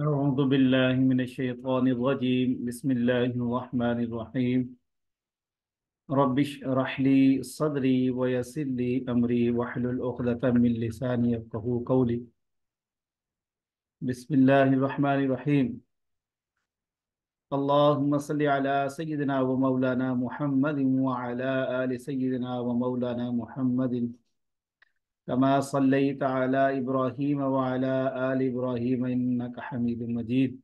أعوذ بالله من الشيطان الرجيم بسم الله الرحمن الرحيم رب اشرح لي صدري ويسر لي أمري واحلل عقدة من لساني يفقهوا قولي بسم الله الرحمن الرحيم اللهم صل على سيدنا ومولانا محمد وعلى آل سيدنا ومولانا محمد كما صليت على إبراهيم وعلى آل إبراهيم إنك حميد مجيد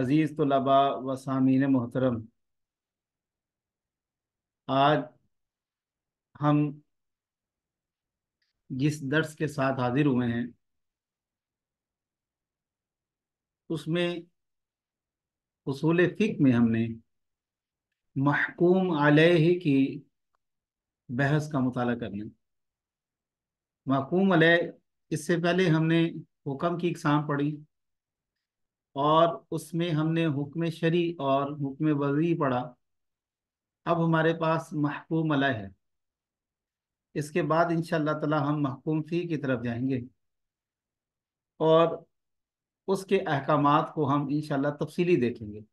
अज़ीज़ तलबा व सामीन मोहतरम आज हम जिस दर्स के साथ हाजिर हुए हैं उसमें उसूल फ़िक में हमने महकूम आलह की बहस का मुताला करना मकूम अलह इससे पहले हमने हुक्म की इकसाम पढ़ी और उसमें हमने हुक्म शरी और हुक्म वजी पढ़ा अब हमारे पास महकूम अलह है इसके बाद इन ताला हम महकूम फी की तरफ जाएंगे और उसके अहकाम को हम इन शफसली देखेंगे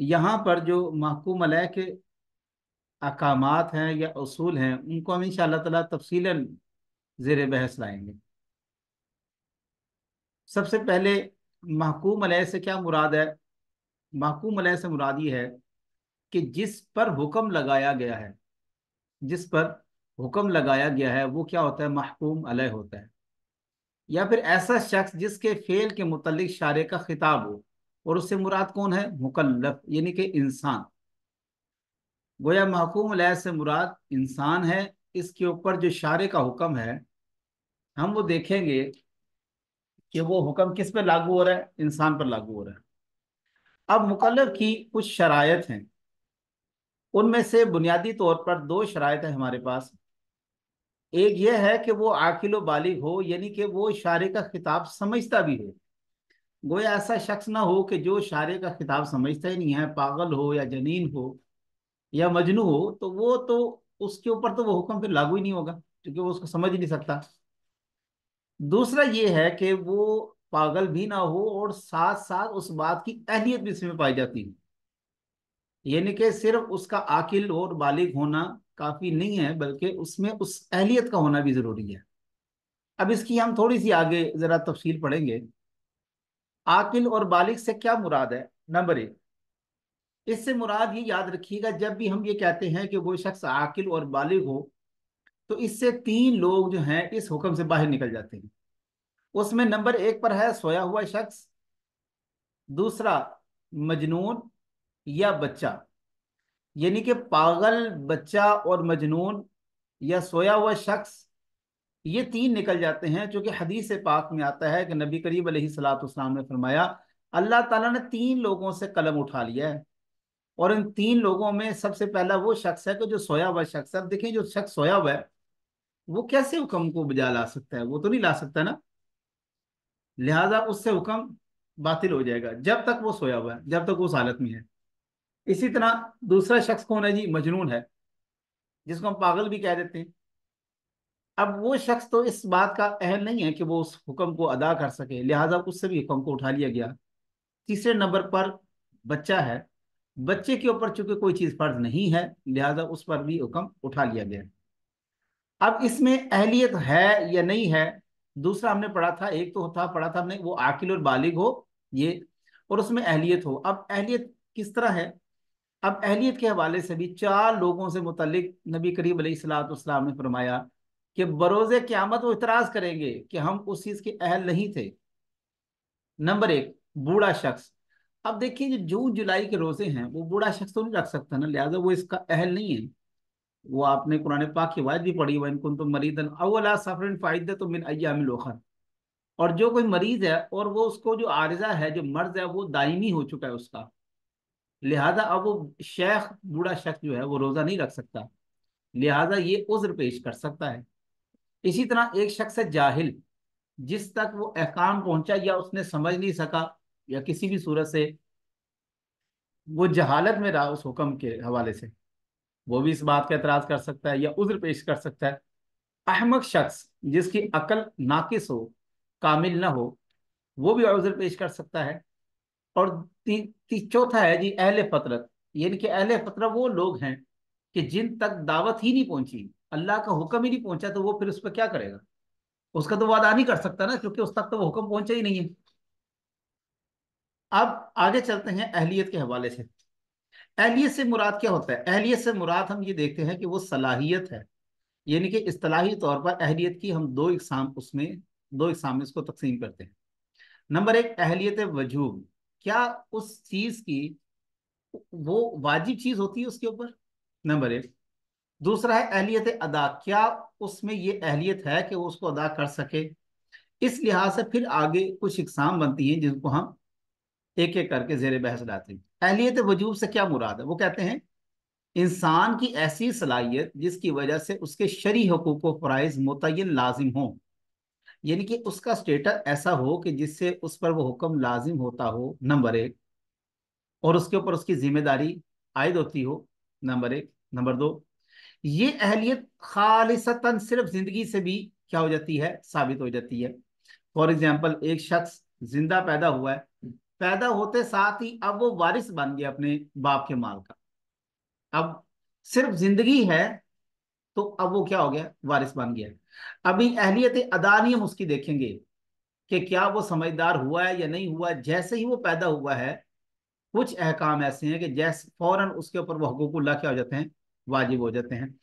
यहाँ पर जो महकूम अलह के अकाम हैं या असूल हैं उनको हम इन तला तफसी ज़ेर बहस लाएंगे सबसे पहले महकूम अलह से क्या मुराद है महकूम अलह से मुराद ये है कि जिस पर हुक्म लगाया गया है जिस पर हुक्म लगाया गया है वो क्या होता है महकूम अलह होता है या फिर ऐसा शख्स जिसके फेल के मुतल शारे का खिताब हो और उससे मुराद कौन है मुकल्लफ यानी कि इंसान गोया महकूम लय से मुराद इंसान है इसके ऊपर जो इशारे का हुक्म है हम वो देखेंगे कि वो हुक्म किस पे लागू हो रहा है इंसान पर लागू हो रहा है अब मुकलफ की कुछ शराय हैं उनमें से बुनियादी तौर पर दो शराय हैं हमारे पास एक ये है कि वो आखिल बालिग हो यानी कि वो इशारे का खिताब समझता भी हो गोया ऐसा शख्स ना हो कि जो इशारे का खिताब समझता ही नहीं है पागल हो या जनीन हो या मजनू हो तो वो तो उसके ऊपर तो वो हुक्म फिर लागू ही नहीं होगा क्योंकि वो उसको समझ ही नहीं सकता दूसरा ये है कि वो पागल भी ना हो और साथ साथ उस बात की अहलियत भी इसमें पाई जाती है यानी कि सिर्फ उसका आकिल और बालिग होना काफी नहीं है बल्कि उसमें उस अहलियत का होना भी जरूरी है अब इसकी हम थोड़ी सी आगे जरा तफसील पढ़ेंगे आकिल और बालिग से क्या मुराद है नंबर एक इससे मुराद ये याद रखिएगा जब भी हम ये कहते हैं कि वो शख्स आकिल और बालिग हो तो इससे तीन लोग जो हैं इस हुक्म से बाहर निकल जाते हैं उसमें नंबर एक पर है सोया हुआ शख्स दूसरा मजनून या बच्चा यानी कि पागल बच्चा और मजनून या सोया हुआ शख्स ये तीन निकल जाते हैं चूंकि हदीस पाक में आता है कि नबी करीब सलाम ने फरमाया अल्लाह ताला ने तीन लोगों से कलम उठा लिया है और इन तीन लोगों में सबसे पहला वो शख्स है कि जो सोया हुआ शख्स है देखिए जो शख्स सोया हुआ है वो कैसे हुक्म को बजा ला सकता है वो तो नहीं ला सकता ना लिहाजा उससे हुक्म बातिल हो जाएगा जब तक वो सोया हुआ है जब तक उस हालत में है इसी तरह दूसरा शख्स कौन है जी मजनून है जिसको हम पागल भी कह देते हैं अब वो शख्स तो इस बात का अहल नहीं है कि वो उस हुक्म को अदा कर सके लिहाजा उससे भी हुक्म को उठा लिया गया तीसरे नंबर पर बच्चा है बच्चे के ऊपर चूंकि कोई चीज फर्ज नहीं है लिहाजा उस पर भी हुक्म उठा लिया गया अब इसमें अहलियत है या नहीं है दूसरा हमने पढ़ा था एक तो था पढ़ा था हमने वो आकिल और बालिग हो ये और उसमें अहलियत हो अब अहलियत किस तरह है अब अहलियत के हवाले से भी चार लोगों से मुतलिक नबी करीब सलाम ने फरमाया कि बरोज़ क्यामत वो इतराज़ करेंगे कि हम उस चीज़ के अहल नहीं थे नंबर एक बूढ़ा शख्स अब देखिए जून जुलाई के रोजे हैं वो बूढ़ा शख्स तो नहीं रख सकता ना लिहाजा वो इसका अहल नहीं है वो आपने कुरान पाक की वायद भी पढ़ी हुआ इनको तो मरीदन अवला सफर फ़ायदे तो मिन अयामिल ओखर और जो कोई मरीज है और वो उसको जो आरजा है जो मर्ज है वो दायमी हो चुका है उसका लिहाजा अब वो शेख बूढ़ा शख्स जो है वो रोज़ा नहीं रख सकता लिहाजा ये उज्र पेश कर सकता है इसी तरह एक शख्स है जाहिल जिस तक वो अहकाम पहुंचा या उसने समझ नहीं सका या किसी भी सूरत से वो जहालत में रहा उस हुक्म के हवाले से वो भी इस बात का एतराज कर सकता है या उज्र पेश कर सकता है अहमक शख्स जिसकी अकल नाकिस हो कामिल ना हो वो भी उज्र पेश कर सकता है और चौथा है जी अहले फतरत यानी कि अहल फतरत वो लोग हैं कि जिन तक दावत ही नहीं पहुंची अल्लाह का हुक्म ही नहीं पहुंचा तो वो फिर उस पर क्या करेगा उसका तो वादा नहीं कर सकता ना क्योंकि उस तक तो वो हुक्म पहुंचा ही नहीं है अब आगे चलते हैं अहलियत के हवाले से अहलियत से मुराद क्या होता है अहलियत से मुराद हम ये देखते हैं कि वो सलाहियत है यानी कि असलाही तौर पर अहलियत की हम दो इकसाम उसमें दो इकसाम में इसको तकसीम करते हैं नंबर एक अहलियत वजूब क्या उस चीज़ की वो वाजिब चीज़ होती है उसके ऊपर नंबर एक दूसरा है अहलियत अदा क्या उसमें ये अहलियत है कि वो उसको अदा कर सके इस लिहाज से फिर आगे कुछ इकसाम बनती हैं जिनको हम एक एक करके जेर बहस लाते हैं अहलियत वजूब से क्या मुराद है वो कहते हैं इंसान की ऐसी सलाहियत जिसकी वजह से उसके शरी हकूक व फ़रज़ मुतन लाजिम हों यानी कि उसका स्टेटस ऐसा हो कि जिससे उस पर वो हुक्म लाजिम होता हो नंबर एक और उसके ऊपर उसकी जिम्मेदारी आयद होती हो नंबर एक नंबर दो ये अहलियत खालिसता सिर्फ ज़िंदगी से भी क्या हो जाती है साबित हो जाती है फॉर एग्ज़ाम्पल एक शख्स जिंदा पैदा हुआ है पैदा होते साथ ही अब वो वारिस बन गया अपने बाप के माल का अब सिर्फ जिंदगी है तो अब वो क्या हो गया वारिस बन गया अभी अहलियत अदानी हम उसकी देखेंगे कि क्या वो समझदार हुआ है या नहीं हुआ जैसे ही वो पैदा हुआ है कुछ अहकाम ऐसे हैं कि जैसे फौरन उसके ऊपर वह हकूकुल्ला क्या हो जाते हैं वाजिब हो जाते हैं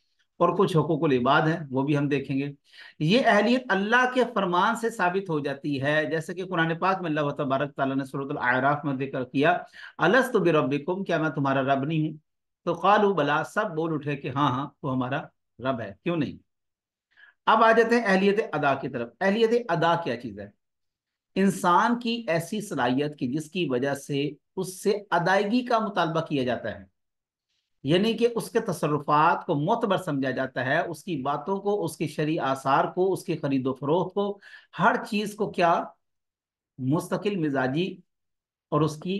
और कुछ हकूक इबाद हैं वो भी हम देखेंगे ये अहलियत अल्लाह के फरमान से साबित हो जाती है जैसे कि कुरान पाक में अल्लाह तबारक ने सूरत आराफ में जिक्र किया अलस तो बेरबिकुम क्या मैं तुम्हारा रब नहीं हूँ तो कालू बला सब बोल उठे कि हाँ हाँ वो हमारा रब है क्यों नहीं अब आ जाते हैं अहलियत अदा की तरफ अहलियत अदा क्या चीज़ है इंसान की ऐसी सलाहियत की जिसकी वजह से उससे अदायगी का मुतालबा किया जाता है यानी कि उसके तसरुफात को मोतबर समझा जाता है उसकी बातों को उसके शरी आसार को उसके खरीदो फरोख को हर चीज़ को क्या मुस्तकिल मिजाजी और उसकी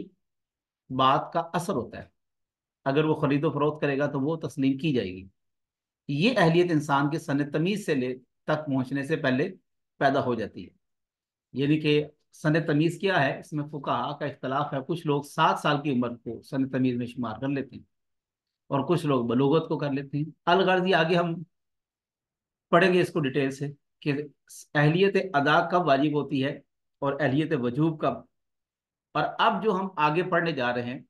बात का असर होता है अगर वो खरीदो फरोख करेगा तो वो तस्लीम की जाएगी ये अहलियत इंसान के सन तमीज़ से ले तक पहुँचने से पहले पैदा हो जाती है यानी कि सन तमीज़ क्या है इसमें फुका का इख्तलाफ है कुछ लोग सात साल की उम्र को सन तमीज़ में शुमार कर लेते हैं और कुछ लोग बलोगत को कर लेते हैं अलगर्जी आगे हम पढ़ेंगे इसको डिटेल से कि अहलियत अदा कब वाजिब होती है और अहलियत वजूब कब और अब जो हम आगे पढ़ने जा रहे हैं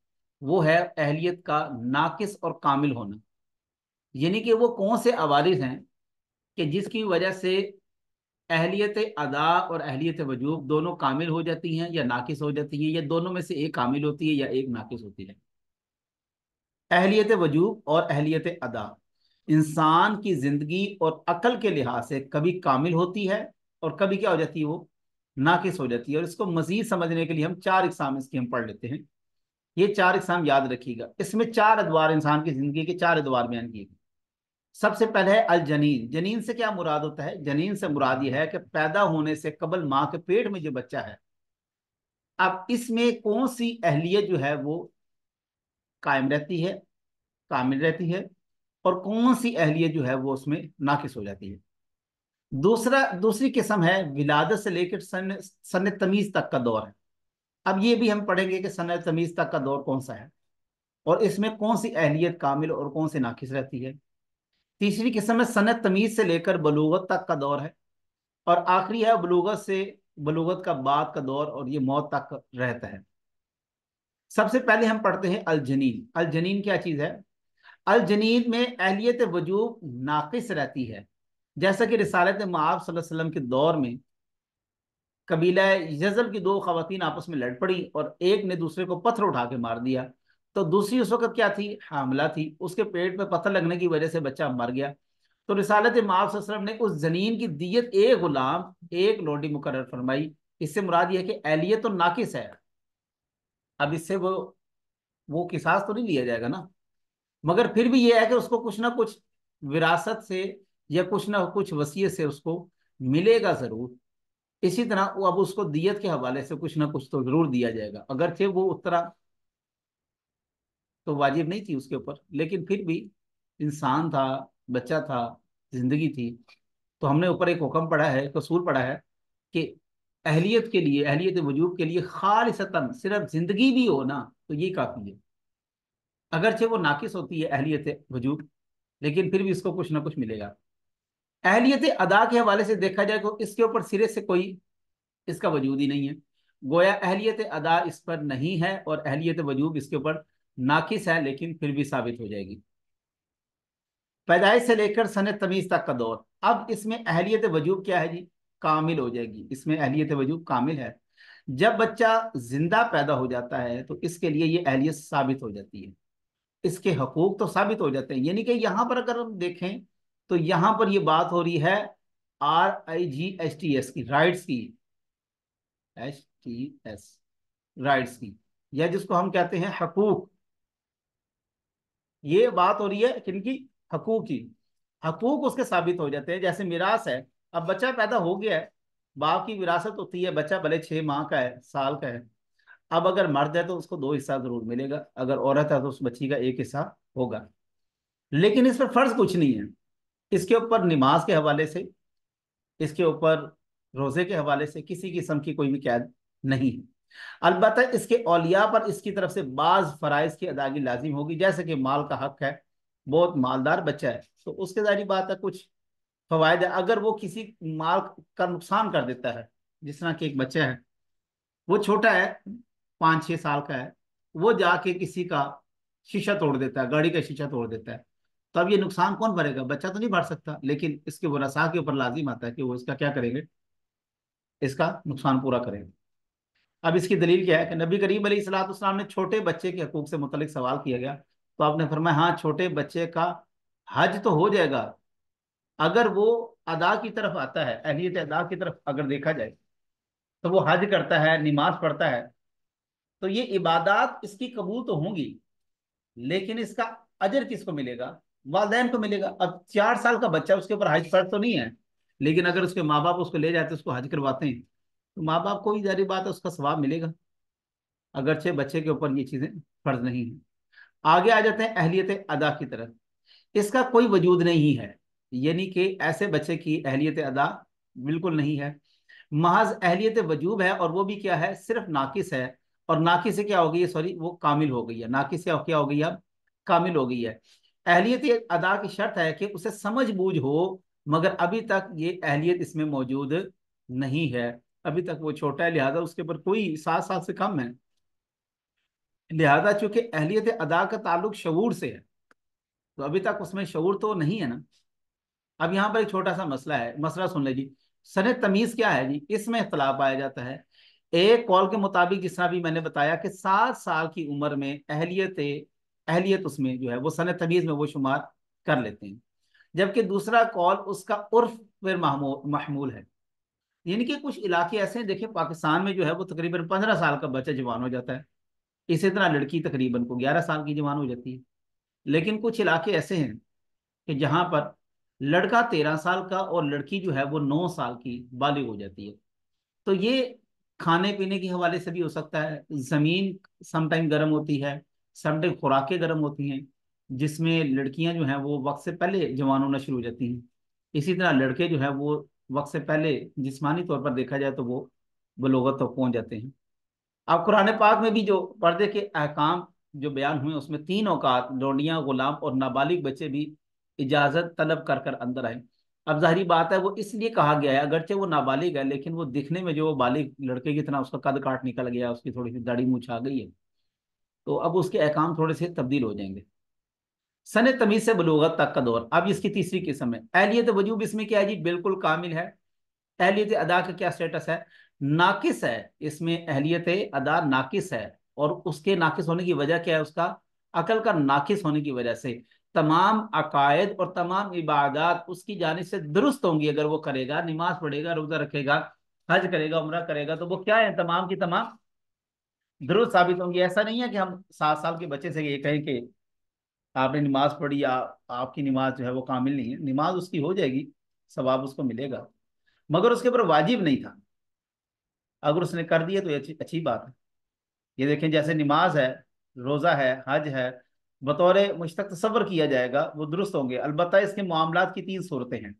वो है अहलियत का नाकिस और कामिल होना यानी कि वो कौन से आवारिज हैं कि जिसकी वजह से अहलियत अदा और अहलियत वजूब दोनों कामिल हो जाती हैं या नाकिस हो जाती हैं या दोनों में से एक कामिल होती है या एक नाकिस होती है अहलियत वजूब और अहलियत अदा इंसान की ज़िंदगी और अकल के लिहाज से कभी कामिल होती है और कभी क्या हो जाती है वो नाकिस हो जाती है और इसको मज़ीद समझने के लिए हम चार इकसाम इसकी हम पढ़ लेते हैं ये चार इकसाम याद रखिएगा इसमें चार अदवार इंसान की ज़िंदगी के चार अदवार बयान किए गए सबसे पहले है अल जनीन जनीन से क्या मुराद होता है जनीन से मुराद ये है कि पैदा होने से कबल माँ के पेट में जो बच्चा है अब इसमें कौन सी अहलियत जो है वो कायम रहती है कामिल रहती है और कौन सी अहलियत जो है वो उसमें नाकिस हो जाती है दूसरा दूसरी किस्म है विलादत से लेकर सन सन तमीज़ तक का दौर है अब ये भी हम पढ़ेंगे कि सन तमीज़ तक का दौर कौन सा है और इसमें कौन सी अहलियत कामिल और कौन सी नाकिस रहती है तीसरी किस्म है सन तमीज़ से लेकर बलूगत तक का दौर है और आखिरी है बलूगत से बलूगत का बाद का दौर और ये मौत तक रहता है सबसे पहले हम पढ़ते हैं अलजनीन अलजनीन क्या चीज है अलजनीन में अहलियत वजूब नाकिस रहती है जैसा कि रिसालत माफ वसल्लम के दौर में कबीला यजल की दो खातन आपस में लड़ पड़ी और एक ने दूसरे को पत्थर उठा के मार दिया तो दूसरी उस वक्त क्या थी हामला थी उसके पेट में पत्थर लगने की वजह से बच्चा मर गया तो रिसालत माफ ने उस जनीन की दियत एक गुलाम एक लोडी मुकर फरमाई इससे मुराद यह है कि अहलियत तो नाकिस है अब इससे वो वो किसास तो नहीं लिया जाएगा ना मगर फिर भी ये है कि उसको कुछ ना कुछ विरासत से या कुछ ना कुछ वसीयत से उसको मिलेगा ज़रूर इसी तरह वो अब उसको दियत के हवाले से कुछ ना कुछ तो जरूर दिया जाएगा अगर थे वो उस तरह तो वाजिब नहीं थी उसके ऊपर लेकिन फिर भी इंसान था बच्चा था जिंदगी थी तो हमने ऊपर एक हुक्म पढ़ा है कसूर पढ़ा है कि अहलियत के लिए अहलियत वजूब के लिए खाल सतन सिर्फ ज़िंदगी भी हो ना तो ये काफ़ी है अगरचे वो नाकिस होती है अहलियत वजूब लेकिन फिर भी इसको कुछ ना कुछ मिलेगा अहलियत अदा के हवाले से देखा जाए तो इसके ऊपर सिरे से कोई इसका वजूद ही नहीं है गोया अहलियत अदा इस पर नहीं है और अहलियत वजूब इसके ऊपर नाकिस है लेकिन फिर भी साबित हो जाएगी पैदाइश से लेकर सन तमीज़ तक का दौर अब इसमें अहलियत वजूब क्या है जी कामिल हो जाएगी इसमें अहलियत वजूब कामिल है जब बच्चा जिंदा पैदा हो जाता है तो इसके लिए ये अहलियत साबित हो जाती है इसके हकूक तो साबित हो जाते हैं यानी कि यहाँ पर अगर हम देखें तो यहाँ पर ये बात हो रही है R I G S T S की राइट्स की एस टी एस राइट्स की या जिसको हम कहते हैं हकूक ये बात हो रही है किनकी हकूक की हकूक उसके साबित हो जाते हैं जैसे मिरास है अब बच्चा पैदा हो गया है बाप की विरासत होती है बच्चा भले छः माह का है साल का है अब अगर मर्द है तो उसको दो हिस्सा जरूर मिलेगा अगर औरत है तो उस बच्ची का एक हिस्सा होगा लेकिन इस पर फर्ज कुछ नहीं है इसके ऊपर नमाज के हवाले से इसके ऊपर रोजे के हवाले से किसी किस्म की कोई भी कैद नहीं है अलबत् इसके औलिया पर इसकी तरफ से बाज फ़राइज़ की अदायगी लाजिम होगी जैसे कि माल का हक है बहुत मालदार बच्चा है तो उसके जारी बात है कुछ फवायद है अगर वो किसी माल का नुकसान कर देता है जिस तरह के एक बच्चा है वो छोटा है पाँच छः साल का है वो जाके किसी का शीशा तोड़ देता है गाड़ी का शीशा तोड़ देता है तो अब ये नुकसान कौन भरेगा बच्चा तो नहीं भर सकता लेकिन इसके वो रसा के ऊपर लाजिम आता है कि वो इसका क्या करेंगे इसका नुकसान पूरा करेंगे अब इसकी दलील क्या है कि नबी करीम सलाम ने छोटे बच्चे के हकूक से मुतलिक सवाल किया गया तो आपने फरमाया हाँ छोटे बच्चे का हज तो हो जाएगा अगर वो अदा की तरफ आता है अहलियत अदा की तरफ अगर देखा जाए तो वो हज करता है नमाज पढ़ता है तो ये इबादत इसकी कबूल तो होंगी लेकिन इसका अजर किसको मिलेगा वालदेन को मिलेगा अब चार साल का बच्चा उसके ऊपर हज फर्ज तो नहीं है लेकिन अगर उसके माँ बाप उसको ले जाते उसको हज करवाते हैं तो माँ बाप को ही जारी बात है उसका स्वाब मिलेगा अगरचे बच्चे के ऊपर ये चीज़ें फर्ज नहीं है आगे आ जाते हैं अहलियत अदा की तरफ इसका कोई वजूद नहीं है यानी कि ऐसे बच्चे की अहलियत अदा बिल्कुल नहीं है महज अहलियत वजूब है और वो भी क्या है सिर्फ नाकिस है और नाकिस से क्या हो गई है सॉरी वो कामिल हो गई है नाकिस से क्या हो गई है कामिल हो गई है अहलियत अदा की शर्त है कि उसे समझ बूझ हो मगर अभी तक ये अहलियत इसमें मौजूद नहीं है अभी तक वो छोटा है लिहाजा उसके ऊपर कोई सात साल से कम है लिहाजा चूंकि अहलियत अदा का ताल्लुक शूर से है तो अभी तक उसमें शूर तो नहीं है ना अब यहाँ पर एक छोटा सा मसला है मसला सुन लीजिए सन तमीज क्या है जी इसमें इख्तलाफ पाया जाता है एक कॉल के मुताबिक जिस तरह भी मैंने बताया कि सात साल की उम्र में अहलियत अहलियत उसमें जो है वो सन तमीज़ में वो शुमार कर लेते हैं जबकि दूसरा कॉल उसका उर्फ फिर महमूल है यानी कि कुछ इलाके ऐसे हैं देखिए पाकिस्तान में जो है वो तकरीबन पंद्रह साल का बच्चा जवान हो जाता है इसी तरह लड़की तकरीबन को ग्यारह साल की जवान हो जाती है लेकिन कुछ इलाके ऐसे हैं कि जहाँ पर लड़का तेरह साल का और लड़की जो है वो नौ साल की बालिग हो जाती है तो ये खाने पीने के हवाले से भी हो सकता है ज़मीन समटाइम गर्म होती है समटाइम खुराकें गर्म होती हैं जिसमें लड़कियां जो हैं वो वक्त से पहले जवान होना शुरू हो जाती हैं इसी तरह लड़के जो है वो वक्त से पहले जिसमानी तौर पर देखा जाए तो वो बलोगत तक पहुँच जाते हैं अब कुरान पाक में भी जो पर्दे के अहकाम जो बयान हुए उसमें तीन औकात लौंडियाँ गुलाम और नाबालिग बच्चे भी इजाज़त तलब कर कर अंदर आए अब जाहरी बात है वो इसलिए कहा गया है अगरचे वो नाबालिग है लेकिन वो दिखने में जो वो बालिग लड़के की तरह उसका कद काट निकल गया उसकी थोड़ी सी दाढ़ी मूछ आ गई है तो अब उसके अहकाम थोड़े से तब्दील हो जाएंगे सन तमीज़ से बलूगत तक का दौर अब इसकी तीसरी किस्म है अहलियत वजूब इसमें क्या है जी बिल्कुल कामिल है अहलियत अदा का क्या स्टेटस है नाकिस है इसमें अहलियत अदा नाकिस है और उसके नाकिस होने की वजह क्या है उसका अकल का नाकिस होने की वजह से तमाम अकायद और तमाम इबादत उसकी जानब से दुरुस्त होंगी अगर वो करेगा नमाज पढ़ेगा रोज़ा रखेगा हज करेगा उम्र करेगा तो वो क्या है तमाम की तमाम दुरुस्त साबित होंगी ऐसा नहीं है कि हम सात साल के बच्चे से ये कहें कि आपने नमाज पढ़ी या आपकी नमाज जो है वो कामिल नहीं है नमाज उसकी हो जाएगी सवाब उसको मिलेगा मगर उसके ऊपर वाजिब नहीं था अगर उसने कर दिया तो अच्छी अच्छी बात है ये देखें जैसे नमाज है रोज़ा है हज है बतौर मुश्तक तस्वर किया जाएगा वो दुरुस्त होंगे अलबत् इसके मामला की तीन सूरतें हैं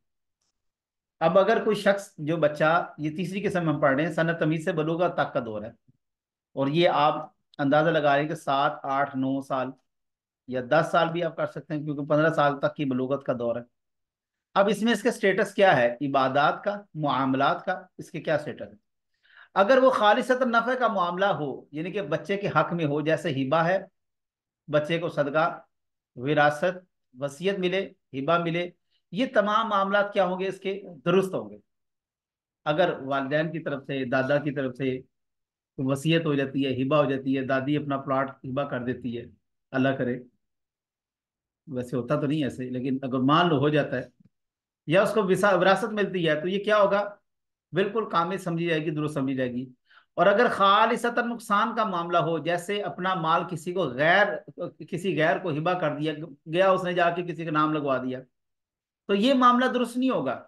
अब अगर कोई शख्स जो बच्चा ये तीसरी किस्म हम पढ़ रहे हैं सन तमीज से बलूगा तक का दौर है और ये आप अंदाज़ा लगा रहे हैं कि सात आठ नौ साल या दस साल भी आप कर सकते हैं क्योंकि पंद्रह साल तक की बलूगत का दौर है अब इसमें इसका स्टेटस क्या है इबादत का मामला का इसके क्या स्टेटस है अगर वो खालिशत नफ़े का मामला हो यानी कि बच्चे के हक में हो जैसे हिबा है बच्चे को सदका विरासत वसीयत मिले हिबा मिले ये तमाम मामला क्या होंगे इसके दुरुस्त होंगे अगर वालदेन की तरफ से दादा की तरफ से तो वसीयत हो जाती है हिबा हो जाती है दादी अपना प्लाट हिबा कर देती है अल्लाह करे वैसे होता तो नहीं ऐसे लेकिन अगर मान लो हो जाता है या उसको विरासत मिलती है तो ये क्या होगा बिल्कुल कामिल समझी जाएगी दुरुस्त समझी जाएगी और अगर खालिसता नुकसान का मामला हो जैसे अपना माल किसी को गैर किसी गैर को हिबा कर दिया गया उसने जाके किसी का नाम लगवा दिया तो ये मामला दुरुस्त नहीं होगा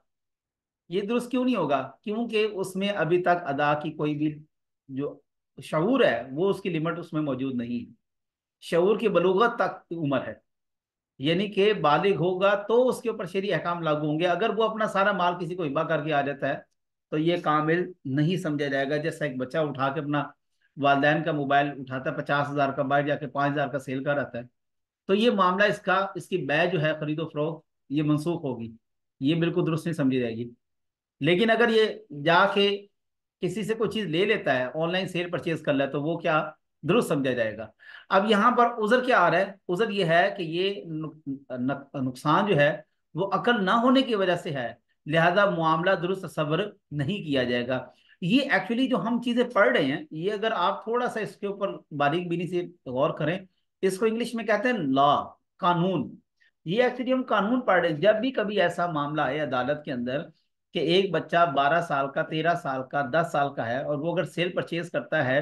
ये दुरुस्त क्यों नहीं होगा क्योंकि उसमें अभी तक अदा की कोई भी जो शूर है वो उसकी लिमिट उसमें मौजूद नहीं है शूर की बलूगत तक उम्र है यानी कि बालिग होगा तो उसके ऊपर शेरी अहकाम लागू होंगे अगर वो अपना सारा माल किसी को हिबा करके आ जाता है तो ये कामिल नहीं समझा जाएगा जैसा एक बच्चा उठा के अपना वालदेन का मोबाइल उठाता है पचास हज़ार का बाहर जाके पाँच हज़ार का सेल कर रहता है तो ये मामला इसका इसकी बै जो है खरीदो फरोख ये मनसूख होगी ये बिल्कुल दुरुस्त नहीं समझी जाएगी लेकिन अगर ये जाके किसी से कोई चीज़ ले लेता है ऑनलाइन सेल परचेज कर ले तो वो क्या दुरुस्त समझा जाएगा अब यहाँ पर उजर क्या आ रहा है उजर ये है कि ये नुकसान जो है वो अकल ना होने की वजह से है लिहाजा मामला दुरुस्त सब्र नहीं किया जाएगा ये एक्चुअली जो हम चीज़ें पढ़ रहे हैं ये अगर आप थोड़ा सा इसके ऊपर बारीक बीनी से गौर करें इसको इंग्लिश में कहते हैं लॉ कानून ये एक्चुअली हम कानून पढ़ रहे हैं जब भी कभी ऐसा मामला आए अदालत के अंदर कि एक बच्चा बारह साल का तेरह साल का दस साल का है और वो अगर सेल परचेज करता है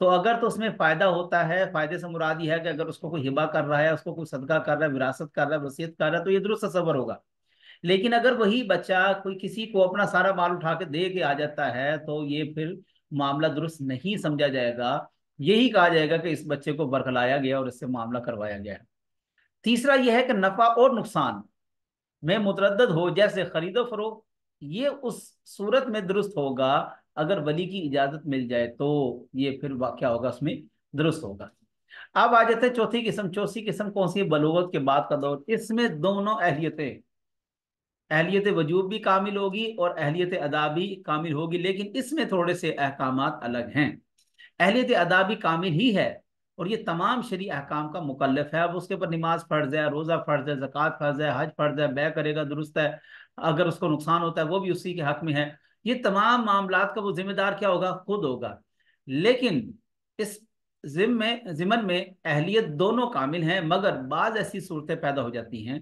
तो अगर तो उसमें फ़ायदा होता है फ़ायदे से मुराद ही है कि अगर उसको कोई हिबा कर रहा है उसको कोई सदका कर रहा है विरासत कर रहा है वसीयत कर रहा है तो ये दुरुस्त सबर होगा लेकिन अगर वही बच्चा कोई किसी को अपना सारा माल उठा के दे के आ जाता है तो ये फिर मामला दुरुस्त नहीं समझा जाएगा यही कहा जाएगा कि इस बच्चे को बरखलाया गया और इससे मामला करवाया गया तीसरा यह है कि नफा और नुकसान में मुतरद हो जैसे खरीदो फरो ये उस सूरत में दुरुस्त होगा अगर वली की इजाजत मिल जाए तो ये फिर क्या होगा उसमें दुरुस्त होगा अब आ जाते हैं चौथी किस्म चौथी किस्म कौन सी बलोगत के बाद का दौर इसमें दोनों अहलियतें अहलियत वजूब भी कामिल होगी और अहलियत अदा भी कामिल होगी लेकिन इसमें थोड़े से अहकाम अलग हैं अहलियत अदा भी कामिल ही है और ये तमाम शरी अहकाम का मुकलफ है अब उसके ऊपर नमाज फ़र्ज़ है रोज़ा फ़र्ज़ है ज़क़़त फ़र्ज़ है हज फ़र्ज़ है बै करेगा दुरुस्त है अगर उसको नुकसान होता है वो भी उसी के हक में है ये तमाम मामला का वो जिम्मेदार क्या होगा खुद होगा लेकिन इस जिम में जिमन में अहलियत दोनों कामिल हैं मगर बाज़ ऐसी सूरतें पैदा हो जाती हैं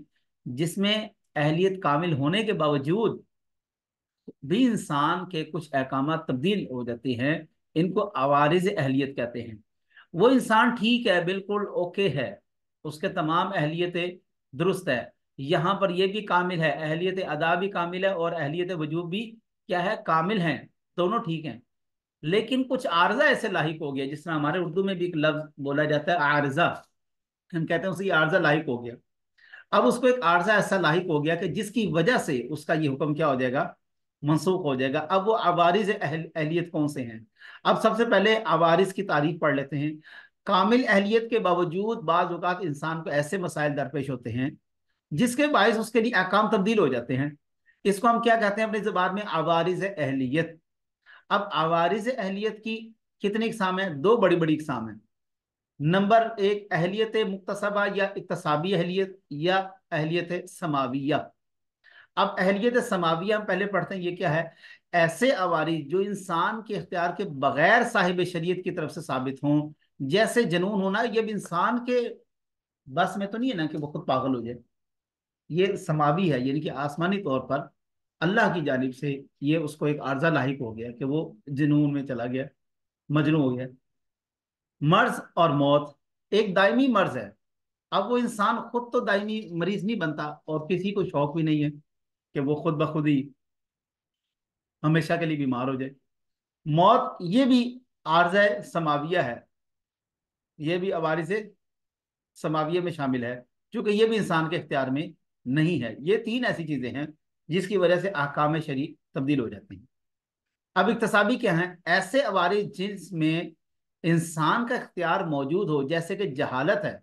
जिसमें अहलियत कामिल होने के बावजूद भी इंसान के कुछ अहकाम तब्दील हो जाते हैं इनको आवारज अहलियत कहते हैं वो इंसान ठीक है बिल्कुल ओके है उसके तमाम अहलियतें दुरुस्त है यहाँ पर यह भी कामिल है अहलियत अदा भी कामिल है और अहलियत वजूब भी क्या है कामिल हैं दोनों ठीक हैं लेकिन कुछ आर्जा ऐसे लाइक हो गया जिस तरह हमारे उर्दू में भी एक लफ्ज बोला जाता है आर्जा हम कहते हैं उसे आर्जा लाइक हो गया अब उसको एक आर्जा ऐसा लाक हो गया कि जिसकी वजह से उसका ये हुक्म क्या हो जाएगा मनसूख हो जाएगा अब वो आवारिज अहल, अहलियत कौन से हैं अब सबसे पहले आवारिस की तारीफ पढ़ लेते हैं कामिल अहलियत के बावजूद बाज़ात इंसान को ऐसे मसाइल दरपेश होते हैं जिसके बायस उसके लिए अकाम तब्दील हो जाते हैं इसको हम क्या कहते हैं अपनी जबान में आवारिज अहलियत अब आवारिज अहलियत की कितनी इकसाम है दो बड़ी बड़ी इकसाम है नंबर एक अहलियत मुक्तसबा या इकतसाबी अहलियत या अहलियत समाविया अब अहलियत समाविया हम पहले पढ़ते हैं ये क्या है ऐसे आवारी जो इंसान के अख्तियार के बगैर साहिब शरीयत की तरफ से साबित हों जैसे जनून होना ये इंसान के बस में तो नहीं है ना कि वो खुद पागल हो जाए ये समावी है यानी कि आसमानी तौर पर अल्लाह की जानब से ये उसको एक आर्जा लाइक हो गया कि वो जुनून में चला गया मजनू हो गया मर्ज और मौत एक दायमी मर्ज है अब वो इंसान खुद तो दायमी मरीज नहीं बनता और किसी को शौक भी नहीं है कि वो खुद ब खुद ही हमेशा के लिए बीमार हो जाए मौत ये भी आर्ज समाविया है ये भी आवारी से समाविया में शामिल है क्योंकि ये भी इंसान के इख्तियार में नहीं है ये तीन ऐसी चीज़ें हैं जिसकी वजह से आकाम शरीर तब्दील हो जाती हैं अब इकतसाबी क्या है ऐसे आवारी जिसमें इंसान का इख्तियार मौजूद हो जैसे कि जहालत है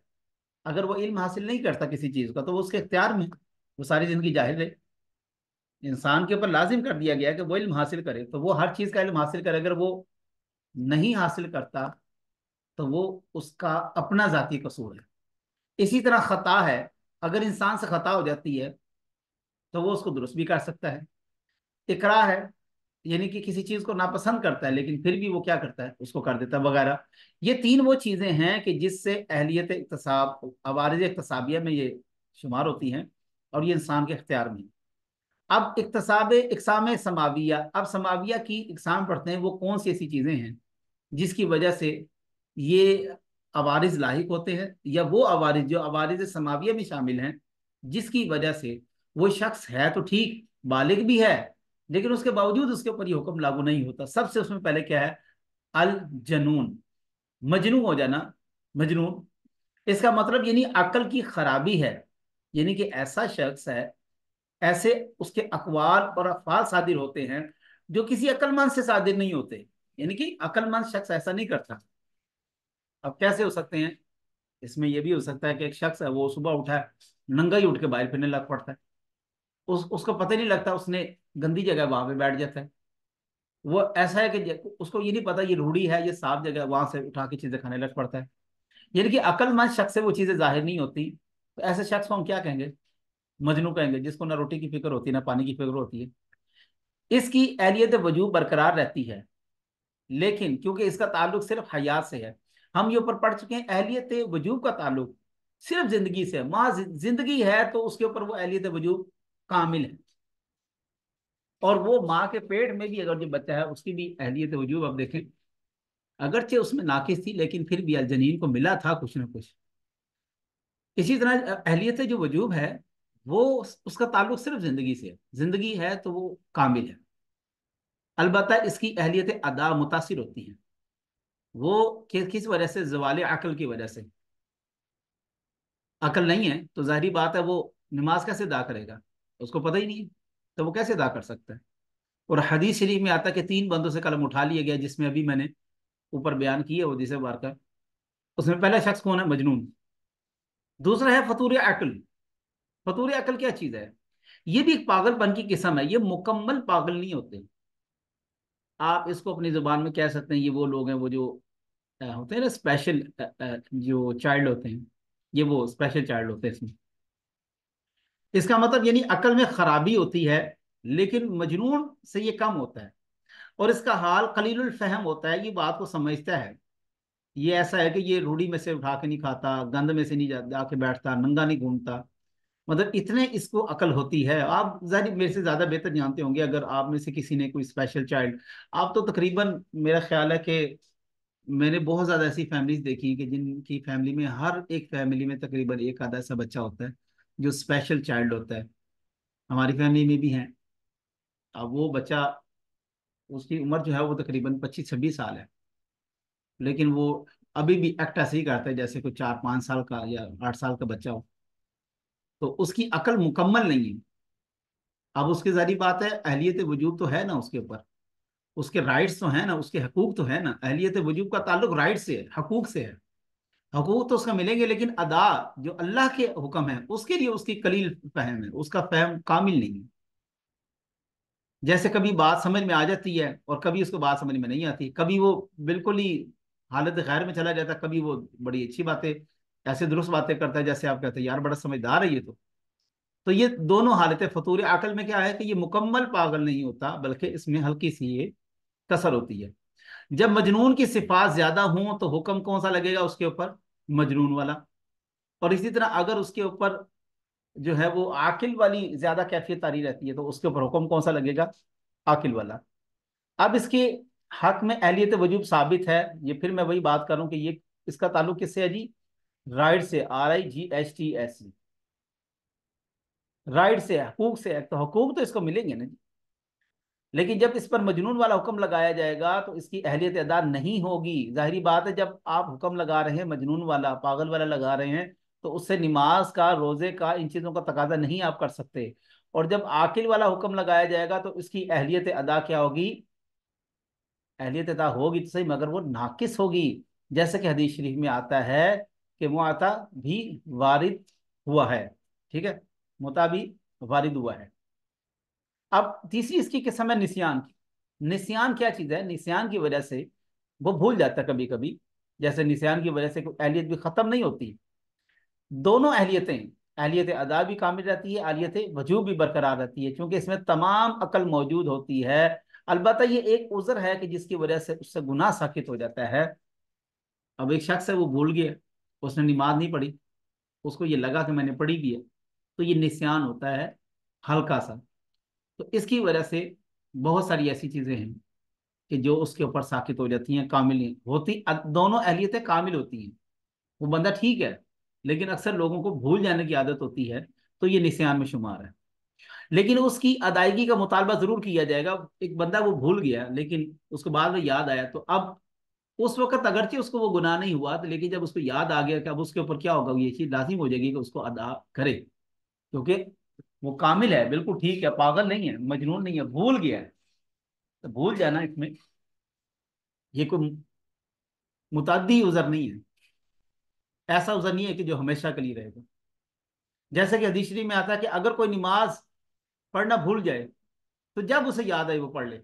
अगर वो इल्म हासिल नहीं करता किसी चीज़ का तो वो उसके इख्तियार में वो सारी ज़िंदगी जाहिर रहे इंसान के ऊपर लाजिम कर दिया गया कि वो इल्म हासिल करे तो वो हर चीज़ का इल्म हासिल करे अगर वो नहीं हासिल करता तो वो उसका अपना ज़ाती कसूर है इसी तरह ख़ता है अगर इंसान से ख़ता हो जाती है तो वो उसको दुरुस्त भी कर सकता है इकरा है यानी कि किसी चीज को नापसंद करता है लेकिन फिर भी वो क्या करता है उसको कर देता है वगैरह ये तीन वो चीजें हैं कि जिससे अहलियत इकतसाब अवारज इकतसाबिया में ये शुमार होती हैं और ये इंसान के अख्तियार में अब इकतसाब इकसाम समाविया अब समाविया की इकसाम पढ़ते हैं वो कौन सी ऐसी चीज़ें हैं जिसकी वजह से ये अवारिज लाक होते हैं या वो आवारज जो आवारज समाविया में शामिल हैं जिसकी वजह से वो शख्स है तो ठीक बालिग भी है लेकिन उसके बावजूद उसके ऊपर ये हुक्म लागू नहीं होता सबसे उसमें पहले क्या है अल जनून मजनू हो जाना मजनून इसका मतलब यानी अकल की खराबी है यानी कि ऐसा शख्स है ऐसे उसके अकवाल और अफाल शादिर होते हैं जो किसी अकलमंद से शादिर नहीं होते यानी कि अकलमंद शख्स ऐसा नहीं करता अब कैसे हो सकते हैं इसमें यह भी हो सकता है कि एक शख्स है वो सुबह उठा है नंगा ही उठ के बाहर फिरने लग पड़ता है उस उसको पता नहीं लगता उसने गंदी जगह वहां पे बैठ जाता है वो ऐसा है कि उसको ये नहीं पता ये रूढ़ी है ये साफ जगह वहां से उठा के चीजें खाने लग पड़ता है यानी कि अकलमंद शख्स से वो चीजें जाहिर नहीं होती तो ऐसे शख्स को हम क्या कहेंगे मजनू कहेंगे जिसको ना रोटी की फिक्र होती है ना पानी की फिक्र होती है इसकी एहलियत वजूब बरकरार रहती है लेकिन क्योंकि इसका ताल्लुक सिर्फ हयात से है हम ये ऊपर पढ़ चुके हैं अहलियत वजूब का ताल्लुक सिर्फ जिंदगी से माँ जिंदगी है तो उसके ऊपर वो अहलियत वजूब कामिल है और वो माँ के पेट में भी अगर जो बच्चा है उसकी भी अहलियत वजूब आप देखें अगरचे उसमें नाकिस थी लेकिन फिर भी अलजनीन को मिला था कुछ ना कुछ इसी तरह अहलियत जो वजूब है वो उसका ताल्लुक सिर्फ ज़िंदगी से है ज़िंदगी है तो वो कामिल है अलबत् इसकी अहलियत अदा मुतासर होती है वो कि, किस वजह से जवाल अकल की वजह से अकल नहीं है तो जहरी बात है वो नमाज कैसे अदा करेगा उसको पता ही नहीं है तो वो कैसे अदा कर सकता है और हदीस शरीफ में आता कि तीन बंदों से कलम उठा लिया गया जिसमें अभी मैंने ऊपर बयान किया वो जिसे बार का उसमें पहला शख्स कौन है मजनून दूसरा है फतूर अकल फतूर अकल क्या चीज़ है ये भी एक पागलपन की किस्म है ये मुकम्मल पागल नहीं होते आप इसको अपनी ज़ुबान में कह सकते हैं ये वो लोग हैं वो जो होते हैं ना स्पेशल जो चाइल्ड होते हैं ये वो स्पेशल चाइल्ड होते हैं इसमें इसका मतलब यानी अकल में खराबी होती है लेकिन मजनून से ये कम होता है और इसका हाल कलील फहम होता है कि बात को समझता है ये ऐसा है कि ये रूढ़ी में से उठा के नहीं खाता गंद में से नहीं जाके बैठता नंगा नहीं घूमता मतलब इतने इसको अकल होती है आप जारी मेरे से ज़्यादा बेहतर जानते होंगे अगर आप में से किसी ने कोई स्पेशल चाइल्ड आप तो तकरीबन मेरा ख्याल है कि मैंने बहुत ज़्यादा ऐसी फैमिलीज देखी कि जिनकी फैमिली में हर एक फैमिली में तकरीबन एक आधा ऐसा बच्चा होता है जो स्पेशल चाइल्ड होता है हमारी फैमिली में भी हैं अब वो बच्चा उसकी उम्र जो है वो तकरीबन पच्चीस छब्बीस साल है लेकिन वो अभी भी एक्ट ऐसे ही करता है जैसे कोई चार पाँच साल का या आठ साल का बच्चा हो तो उसकी अकल मुकम्मल नहीं है अब उसके जारी बात है अहलियत वजूद तो है ना उसके ऊपर उसके राइट्स तो हैं ना उसके हकूक तो है ना अहलियत वजूब का ताल्लुक राइट से है हकूक से है हकूक तो उसका मिलेंगे लेकिन अदा जो अल्लाह के हुक्म है उसके लिए उसकी कलील फहम है उसका फहम कामिल नहीं है जैसे कभी बात समझ में आ जाती है और कभी उसको बात समझ में नहीं आती कभी वो बिल्कुल ही हालत खैर में चला जाता कभी वो बड़ी अच्छी बातें ऐसे दुरुस्त बातें करता है जैसे आप कहते हैं यार बड़ा समझदार है ये तो तो ये दोनों हालतें फतूर अकल में क्या है कि ये मुकम्मल पागल नहीं होता बल्कि इसमें हल्की सी ये कसर होती है जब मजनून की सिफात ज्यादा हो तो हुक्म कौन सा लगेगा उसके ऊपर मजनून वाला और इसी तरह अगर उसके ऊपर जो है वो आकिल वाली ज्यादा कैफियत आ रही रहती है तो उसके ऊपर हुक्म कौन सा लगेगा आकिल वाला अब इसके हक में अहलियत वजूब साबित है ये फिर मैं वही बात करूँ कि ये इसका ताल्लुक किससे है जी राइट से R I G H T S right से हकूक से तो हकूक तो इसको मिलेंगे ना जी लेकिन जब इस पर मजनून वाला हुक्म लगाया जाएगा तो इसकी अहलियत अदा नहीं होगी जाहरी बात है जब आप हुक्म लगा रहे हैं मजनून वाला पागल वाला लगा रहे हैं तो उससे नमाज का रोज़े का इन चीज़ों का तकाजा नहीं आप कर सकते और जब आकिल वाला हुक्म लगाया जाएगा तो इसकी अहलियत अदा क्या होगी अहलियत अदा होगी तो सही मगर वो नाकिस होगी जैसे कि हदीस शरीफ में आता है कि मुआता भी वारिद हुआ है ठीक है मुता भी वारिद हुआ है अब तीसरी इसकी किस्म है निशियान की निशियान क्या चीज़ है निशियान की वजह से वो भूल जाता है कभी कभी जैसे निशियान की वजह से अहलियत भी ख़त्म नहीं होती दोनों अहलियतें अहलियत अदा भी कामिल रहती है अहलियत वजूब भी बरकरार रहती है क्योंकि इसमें तमाम अकल मौजूद होती है अलबत् ये एक उज़र है कि जिसकी वजह से उससे गुनाह साकित हो जाता है अब एक शख्स है वो भूल गया उसने नमाज नहीं पढ़ी उसको ये लगा कि मैंने पढ़ी भी है तो ये निशान होता है हल्का सा तो इसकी वजह से बहुत सारी ऐसी चीजें हैं कि जो उसके ऊपर साकित हो जाती हैं कामिल होती दोनों अहलियतें कामिल होती हैं वो बंदा ठीक है लेकिन अक्सर लोगों को भूल जाने की आदत होती है तो ये निशान में शुमार है लेकिन उसकी अदायगी का मुतालबा जरूर किया जाएगा एक बंदा वो भूल गया लेकिन उसको बाद में याद आया तो अब उस वक्त अगरचे उसको वो गुनाह नहीं हुआ तो लेकिन जब उसको याद आ गया कि अब उसके ऊपर क्या होगा ये चीज लाजिम हो जाएगी कि उसको अदा करे क्योंकि वो कामिल है बिल्कुल ठीक है पागल नहीं है मजनून नहीं है भूल गया है तो भूल जाना इसमें ये कोई मुतदी उजर नहीं है ऐसा उजर नहीं है कि जो हमेशा के लिए रहेगा जैसे कि हदीशरी में आता है कि अगर कोई नमाज पढ़ना भूल जाए तो जब उसे याद आए वो पढ़ ले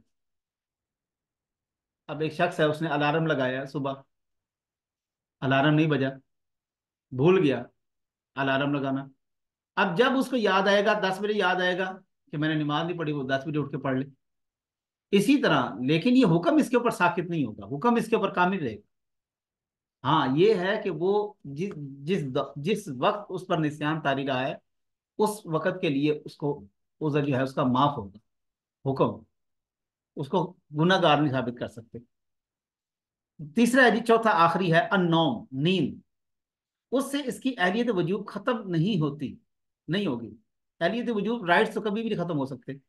अब एक शख्स है उसने अलार्म लगाया सुबह अलार्म नहीं बजा भूल गया अलार्म लगाना अब जब उसको याद आएगा दस बजे याद आएगा कि मैंने नमाज नहीं पढ़ी वो दस बजे उठ के पढ़ ले इसी तरह लेकिन ये हुक्म इसके ऊपर साकित नहीं होगा हुक्म इसके ऊपर कामिल रहेगा हाँ ये है कि वो जि, जिस जिस वक्त उस पर निशान तारी रहा है उस वक्त के लिए उसको उजर जो है उसका माफ होगा हुक्म उसको गुनागार नहीं साबित कर सकते तीसरा है जी चौथा आखिरी है अनोम नींद उससे इसकी अहलियत वजूब खत्म नहीं होती नहीं होगी एहलियत वजूब राइट्स तो कभी भी नहीं खत्म हो सकते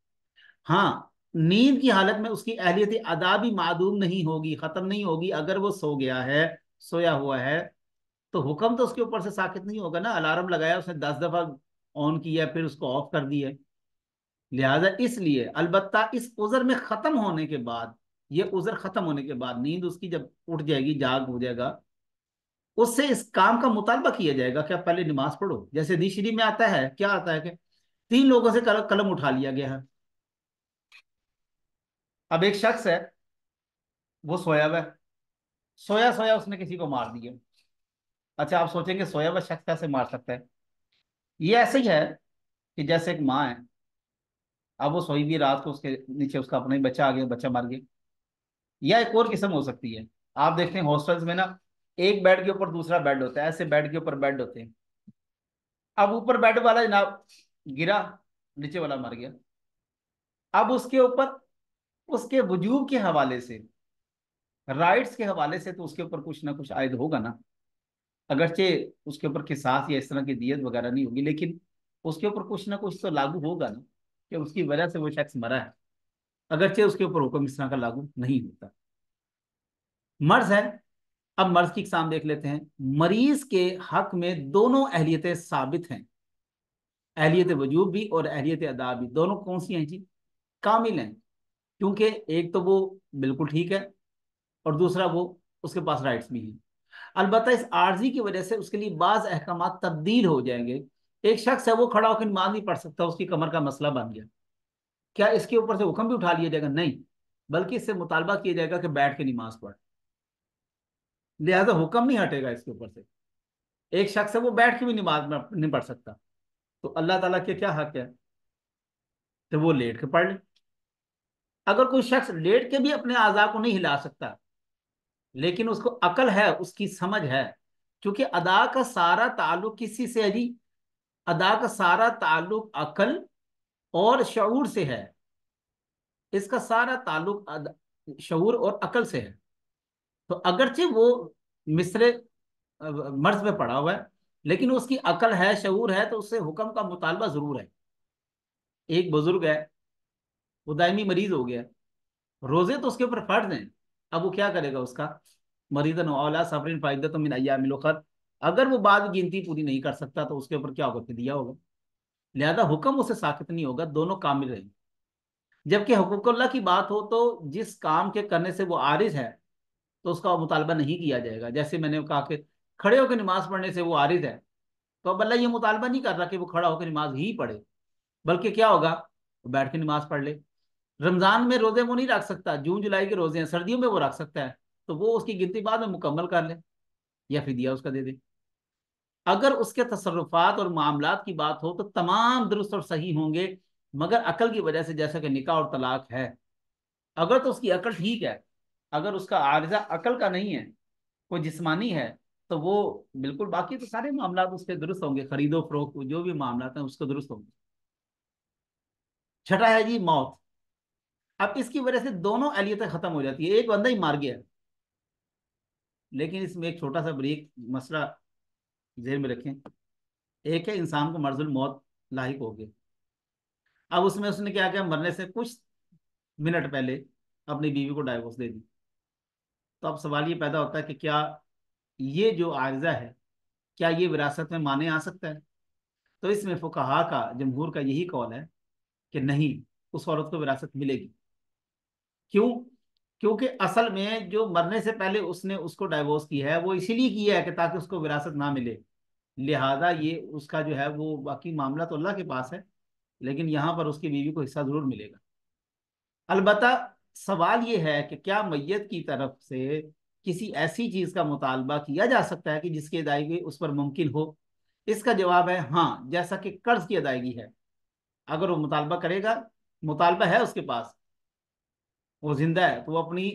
हाँ नींद की हालत में उसकी अहलियत अदा भी मादूम नहीं होगी खत्म नहीं होगी अगर वो सो गया है सोया हुआ है तो हुक्म तो उसके ऊपर से साकित नहीं होगा ना अलार्म लगाया उसने दस दफा ऑन किया फिर उसको ऑफ कर दिया लिहाजा इसलिए अलबत् इस उजर में खत्म होने के बाद ये उजर खत्म होने के बाद नींद उसकी जब उठ जाएगी जाग हो जाएगा उससे इस काम का मुतालबा किया जाएगा कि आप पहले नमाज पढ़ो जैसे हदीस में आता है क्या आता है कि तीन लोगों से कल, कलम उठा लिया गया है अब एक शख्स है वो सोया हुआ सोया सोया उसने किसी को मार दिया अच्छा आप सोचेंगे सोया हुआ शख्स कैसे मार सकता है ये ऐसे ही है कि जैसे एक माँ है अब वो सोई भी रात को उसके नीचे उसका अपना ही बच्चा आ गया बच्चा मर गया या एक और किस्म हो सकती है आप देखते हैं हॉस्टल्स में ना एक बेड के ऊपर दूसरा बेड होता है ऐसे बेड के ऊपर बेड होते हैं अब ऊपर बेड वाला जनाब गिरा नीचे वाला मर गया अब उसके ऊपर उसके वजूब के हवाले से राइट्स के हवाले से तो उसके ऊपर कुछ ना कुछ आयद होगा ना अगरचे उसके ऊपर किसास या इस तरह की दियत वगैरह नहीं होगी लेकिन उसके ऊपर कुछ ना कुछ तो लागू होगा ना कि उसकी वजह से वो शख्स मरा है अगरचे उसके ऊपर हुक्म इस तरह का लागू नहीं होता मर्ज है अब मर्ज की इकसाम देख लेते हैं मरीज के हक में दोनों अहलियतें साबित हैं अहलियत वजूब भी और अहलियत अदा भी दोनों कौन सी हैं जी कामिल हैं क्योंकि एक तो वो बिल्कुल ठीक है और दूसरा वो उसके पास राइट्स भी हैं अलबत्त इस आर्जी की वजह से उसके लिए बाज अहकाम तब्दील हो जाएंगे एक शख्स है वो खड़ा होकर नमाज नहीं पढ़ सकता उसकी कमर का मसला बन गया क्या इसके ऊपर से हुक्म भी उठा लिया जाएगा नहीं बल्कि इससे मुतालबा किया जाएगा कि बैठ के नमाज पढ़ लिहाजा हुक्म नहीं हटेगा इसके ऊपर से एक शख्स है वो बैठ के भी नमाज में नहीं पढ़ सकता तो अल्लाह ताला के क्या हक है तो वो लेट के पढ़ ले अगर कोई शख्स लेट के भी अपने आजा को नहीं हिला सकता लेकिन उसको अकल है उसकी समझ है क्योंकि अदा का सारा ताल्लुक किसी से है जी अदा का सारा ताल्लुक अकल और शूर से है इसका सारा ताल्लुक शूर और अकल से है तो अगरचे वो मिसरे मर्ज में पड़ा हुआ है लेकिन उसकी अकल है शूर है तो उससे हुक्म का मुतालबा ज़रूर है एक बुजुर्ग है वो दायमी मरीज हो गया रोज़े तो उसके ऊपर फर्ज हैं अब वो क्या करेगा उसका मरीज औला सफरिन फ़ायदा तो मिलोखत अगर वो बाद गिनती पूरी नहीं कर सकता तो उसके ऊपर क्या होगा दिया होगा लिहाजा हुक्म उसे साखित नहीं होगा दोनों कामिल रहेंगे जबकि हकूकल्ला की बात हो तो जिस काम के करने से वो आरिज है तो उसका मुतालबा नहीं किया जाएगा जैसे मैंने कहा कि खड़े होकर नमाज पढ़ने से वो आरिज है तो अब अल्लाह ये मुतालबा नहीं कर रहा कि वो खड़ा होकर नमाज ही पढ़े बल्कि क्या होगा वो बैठ के नमाज पढ़ ले रमज़ान में रोज़े वो नहीं रख सकता जून जुलाई के रोज़े हैं सर्दियों में वो रख सकता है तो वो उसकी गिनती बाद में मुकम्मल कर ले या फिर दिया उसका दे दे अगर उसके तसरफात और मामला की बात हो तो तमाम दुरुस्त और सही होंगे मगर अकल की वजह से जैसा कि निका और तलाक है अगर तो उसकी अकल ठीक है अगर उसका आरजा अकल का नहीं है वो जिस्मानी है तो वो बिल्कुल बाकी तो सारे मामला उसके दुरुस्त होंगे खरीदो फरोख जो भी मामला है उसको दुरुस्त होंगे छठा है जी मौत अब इसकी वजह से दोनों अलियतें खत्म हो जाती है एक बंदा ही मार गया लेकिन इसमें एक छोटा सा ब्रेक मसला जेल में रखें एक है इंसान को मर्जुल मौत लाइक हो गया अब उसमें उसने क्या किया मरने से कुछ मिनट पहले अपनी बीवी को डाइवोर्स दे दी तो अब सवाल ये पैदा होता है कि क्या ये जो आर्जा है क्या ये विरासत में माने आ सकता है तो इसमें फुकाहा का जमहूर का यही कौल है कि नहीं उस औरत को विरासत मिलेगी क्यों क्योंकि असल में जो मरने से पहले उसने उसको डाइवोर्स किया है वो इसीलिए किया है कि ताकि उसको विरासत ना मिले लिहाजा ये उसका जो है वो बाकी मामला तो अल्लाह के पास है लेकिन यहाँ पर उसकी बीवी को हिस्सा ज़रूर मिलेगा अलबत् सवाल ये है कि क्या मैयत की तरफ से किसी ऐसी चीज का मुतालबा किया जा सकता है कि जिसकी अदायगी उस पर मुमकिन हो इसका जवाब है हाँ जैसा कि कर्ज की अदायगी है अगर वो मुतालबा करेगा मुतालबा है उसके पास वो जिंदा है तो वो अपनी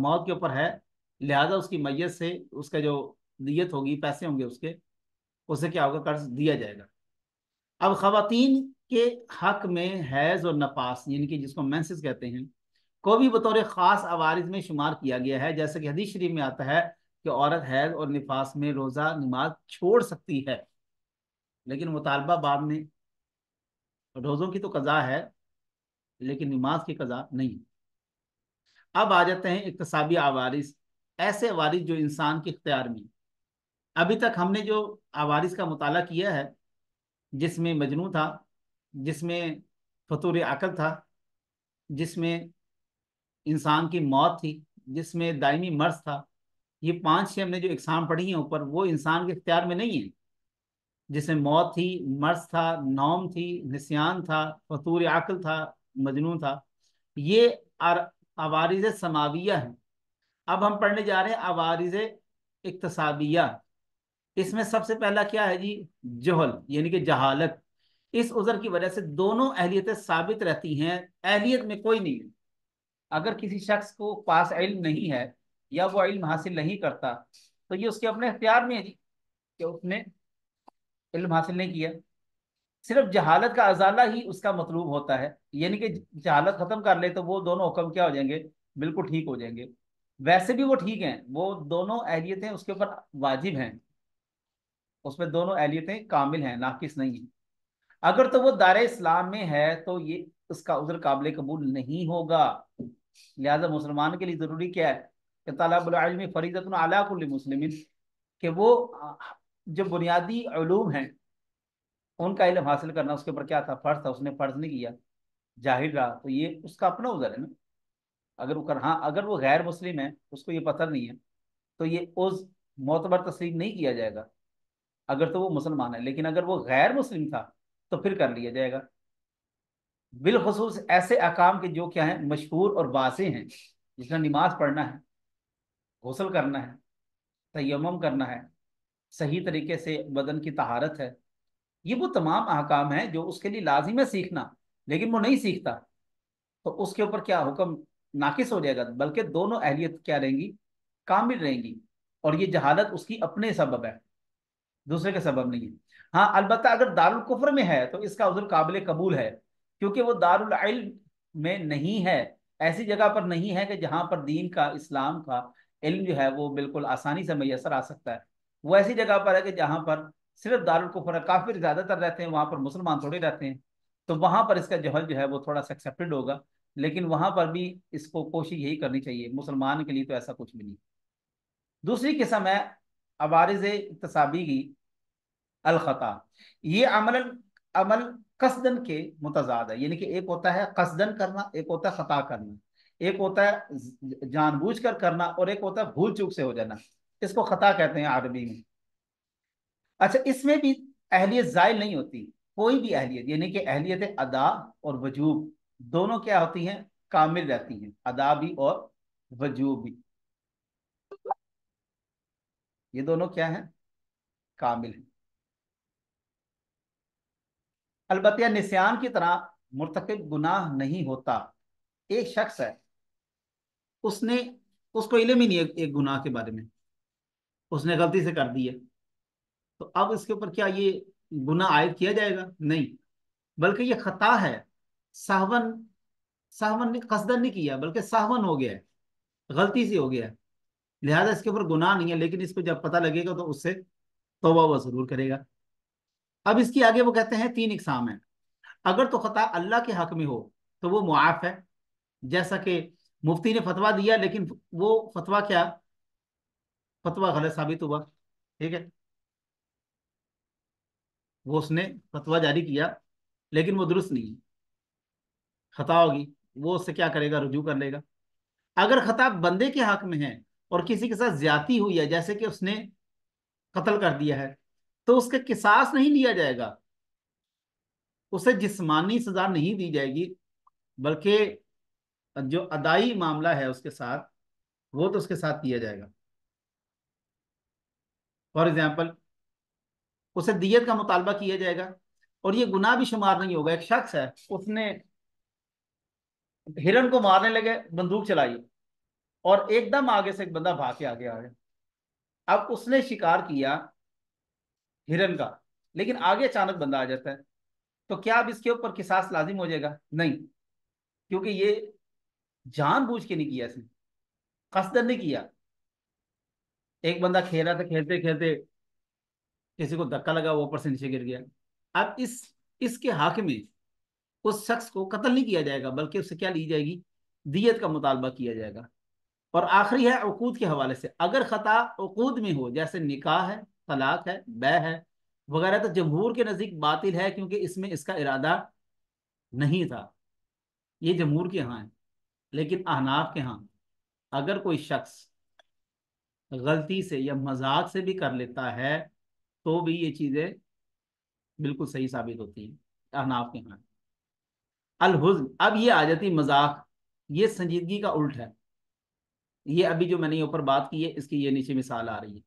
मौत के ऊपर है लिहाजा उसकी मैयत से उसका जो दियत होगी पैसे होंगे उसके उसे क्या होगा कर्ज दिया जाएगा अब खातन के हक में हैज और नपास यानी कि जिसको मैंसिस कहते हैं को भी बतौर ख़ास आवारिज में शुमार किया गया है जैसे कि हदीस शरीफ में आता है कि औरत हैज और नफास में रोज़ा नमाज छोड़ सकती है लेकिन मुतालबा बाद में रोज़ों की तो कज़ा है लेकिन नमाज की कज़ा नहीं अब आ जाते हैं इकतसाबी आवारिस ऐसे आवारिस जो इंसान के इख्तियार में अभी तक हमने जो आवारिस का मुताला किया है जिसमें मजनू था जिसमें फतूर अकल था जिसमें इंसान की मौत थी जिसमें दायमी मर्ज था ये पांच छह हमने जो एग्जाम पढ़ी है ऊपर वो इंसान के इख्तियार में नहीं है जिसमें मौत थी मर्ज था नॉम थी निस्यान था फतूर अकल था मजनू था ये आवारज समाविया है अब हम पढ़ने जा रहे हैं आवारज इकतसाबिया इसमें सबसे पहला क्या है जी जहल यानी कि जहालत इस उजर की वजह से दोनों अहलियतें साबित रहती हैं अहलियत में कोई नहीं है अगर किसी शख्स को पास इल्म नहीं है या वो इल्म हासिल नहीं करता तो ये उसके अपने अख्तियार में है जी कि उसने इल्म हासिल नहीं किया सिर्फ जहालत का अजाला ही उसका मतलूब होता है यानी कि जहालत ख़त्म कर ले तो वो दोनों हुक्म क्या हो जाएंगे बिल्कुल ठीक हो जाएंगे वैसे भी वो ठीक हैं वो दोनों अहलियतें उसके ऊपर वाजिब हैं उसमें दोनों अहलियतें कामिल हैं नाकिस नहीं हैं अगर तो वो दार इस्लाम में है तो ये उसका उधर काबिल कबूल नहीं होगा लिहाजा मुसलमान के लिए ज़रूरी क्या है कि तलाबी फरीदत मुस्लिम कि वो जो बुनियादी ूम हैं उनका इलम हासिल करना उसके ऊपर क्या था फ़र्ज था उसने फ़र्ज नहीं किया जाहिर रहा तो ये उसका अपना उधर है ना अगर वो कर हाँ अगर वो गैर मुस्लिम है उसको ये पता नहीं है तो ये उस मोतबर तस्लीम नहीं किया जाएगा अगर तो वो मुसलमान है लेकिन अगर वो गैर मुस्लिम था तो फिर कर लिया जाएगा बिलखसूस ऐसे अकाम के जो क्या है मशहूर और बासे हैं जिसमें नमाज पढ़ना है गौसल करना है तयम करना है सही तरीके से बदन की तहारत है ये वो तमाम अहकाम हैं जो उसके लिए लाजिम है सीखना लेकिन वो नहीं सीखता तो उसके ऊपर क्या हुक्म नाकिस हो जाएगा बल्कि दोनों अहलियत क्या रहेंगी कामिल रहेंगी और ये जहालत उसकी अपने सबब है दूसरे के सबब नहीं है हाँ अलबत् अगर दारुल कुफर में है तो इसका उजर काबिल कबूल है क्योंकि वो दारुल इल्म में नहीं है ऐसी जगह पर नहीं है कि जहाँ पर दीन का इस्लाम का इल्म जो है वो बिल्कुल आसानी से मैसर आ सकता है वो ऐसी जगह पर है कि जहाँ पर सिर्फ दारुल कुफर काफिर ज़्यादातर रहते हैं वहाँ पर मुसलमान थोड़े रहते हैं तो वहाँ पर इसका जहल जो है वो थोड़ा सा एक्सेप्टेड होगा लेकिन वहाँ पर भी इसको कोशिश यही करनी चाहिए मुसलमान के लिए तो ऐसा कुछ भी नहीं दूसरी किस्म है अवारज इकतसाबी की अलखता ये अमल अमल कसदन के मुतजाद है यानी कि एक होता है कसदन करना एक होता है खता करना एक होता है जानबूझ कर करना और एक होता है भूल चूक से हो जाना इसको खता कहते हैं आदमी में अच्छा इसमें भी अहलियत जायल नहीं होती कोई भी अहलियत यानी कि अहलियत अदा और वजूब दोनों क्या होती हैं कामिल रहती हैं अदा भी और वजूब भी ये दोनों क्या है कामिल है अलबत् निशान की तरह मुरतकब गुनाह नहीं होता एक शख्स है उसने उसको इलम ही नहीं है एक गुनाह के बारे में उसने गलती से कर दी है तो अब इसके ऊपर क्या ये गुना आयद किया जाएगा नहीं बल्कि ये खता है साहवन साहवन ने कसदन नहीं किया बल्कि साहवन हो गया है गलती से हो गया है लिहाजा इसके ऊपर गुनाह नहीं है लेकिन इसको जब पता लगेगा तो उससे तोबा वह जरूर करेगा अब इसकी आगे वो कहते हैं तीन इकसाम है अगर तो ख़ता अल्लाह के हक में हो तो वो मुआफ़ है जैसा कि मुफ्ती ने फतवा दिया लेकिन वो फतवा क्या फतवा गलत साबित हुआ ठीक है वो उसने फतवा जारी किया लेकिन वो दुरुस्त नहीं है खता होगी वो उससे क्या करेगा रुजू कर लेगा अगर खता बंदे के हक में है और किसी के साथ ज्यादा हुई है जैसे कि उसने कत्ल कर दिया है तो उसका किसास नहीं लिया जाएगा उसे जिस्मानी सजा नहीं दी जाएगी बल्कि जो अदाई मामला है उसके साथ वो तो उसके साथ दिया जाएगा फॉर एग्जाम्पल उसे दियत का मुतालबा किया जाएगा और ये गुनाह भी शुमार नहीं होगा एक शख्स है उसने हिरन को मारने लगे बंदूक चलाई और एकदम आगे से एक बंदा भाग के आगे आ गया अब उसने शिकार किया हिरन का लेकिन आगे अचानक बंदा आ जाता है तो क्या अब इसके ऊपर किसास लाजिम हो जाएगा नहीं क्योंकि ये जानबूझ के नहीं किया इसने कसदर नहीं किया एक बंदा खेल रहा था खेलते खेलते किसी को धक्का लगा वो ऊपर से नीचे गिर गया अब इस इसके हक में उस शख्स को कत्ल नहीं किया जाएगा बल्कि उससे क्या ली जाएगी दियत का मुतालबा किया जाएगा और आखिरी है अकूद के हवाले से अगर ख़ता अकूद में हो जैसे निकाह है तलाक है बै है वगैरह तो जमहूर के नज़दीक बातिल है क्योंकि इसमें इसका इरादा नहीं था ये जमहूर के यहाँ है लेकिन अहनाफ के यहाँ अगर कोई शख्स गलती से या मजाक से भी कर लेता है तो भी ये चीज़ें बिल्कुल सही साबित होती हैं अहनाफ के यहाँ अलहुज़ अब ये आ जाती मजाक ये संजीदगी का उल्ट है ये अभी जो मैंने ऊपर बात की है इसकी ये नीचे मिसाल आ रही है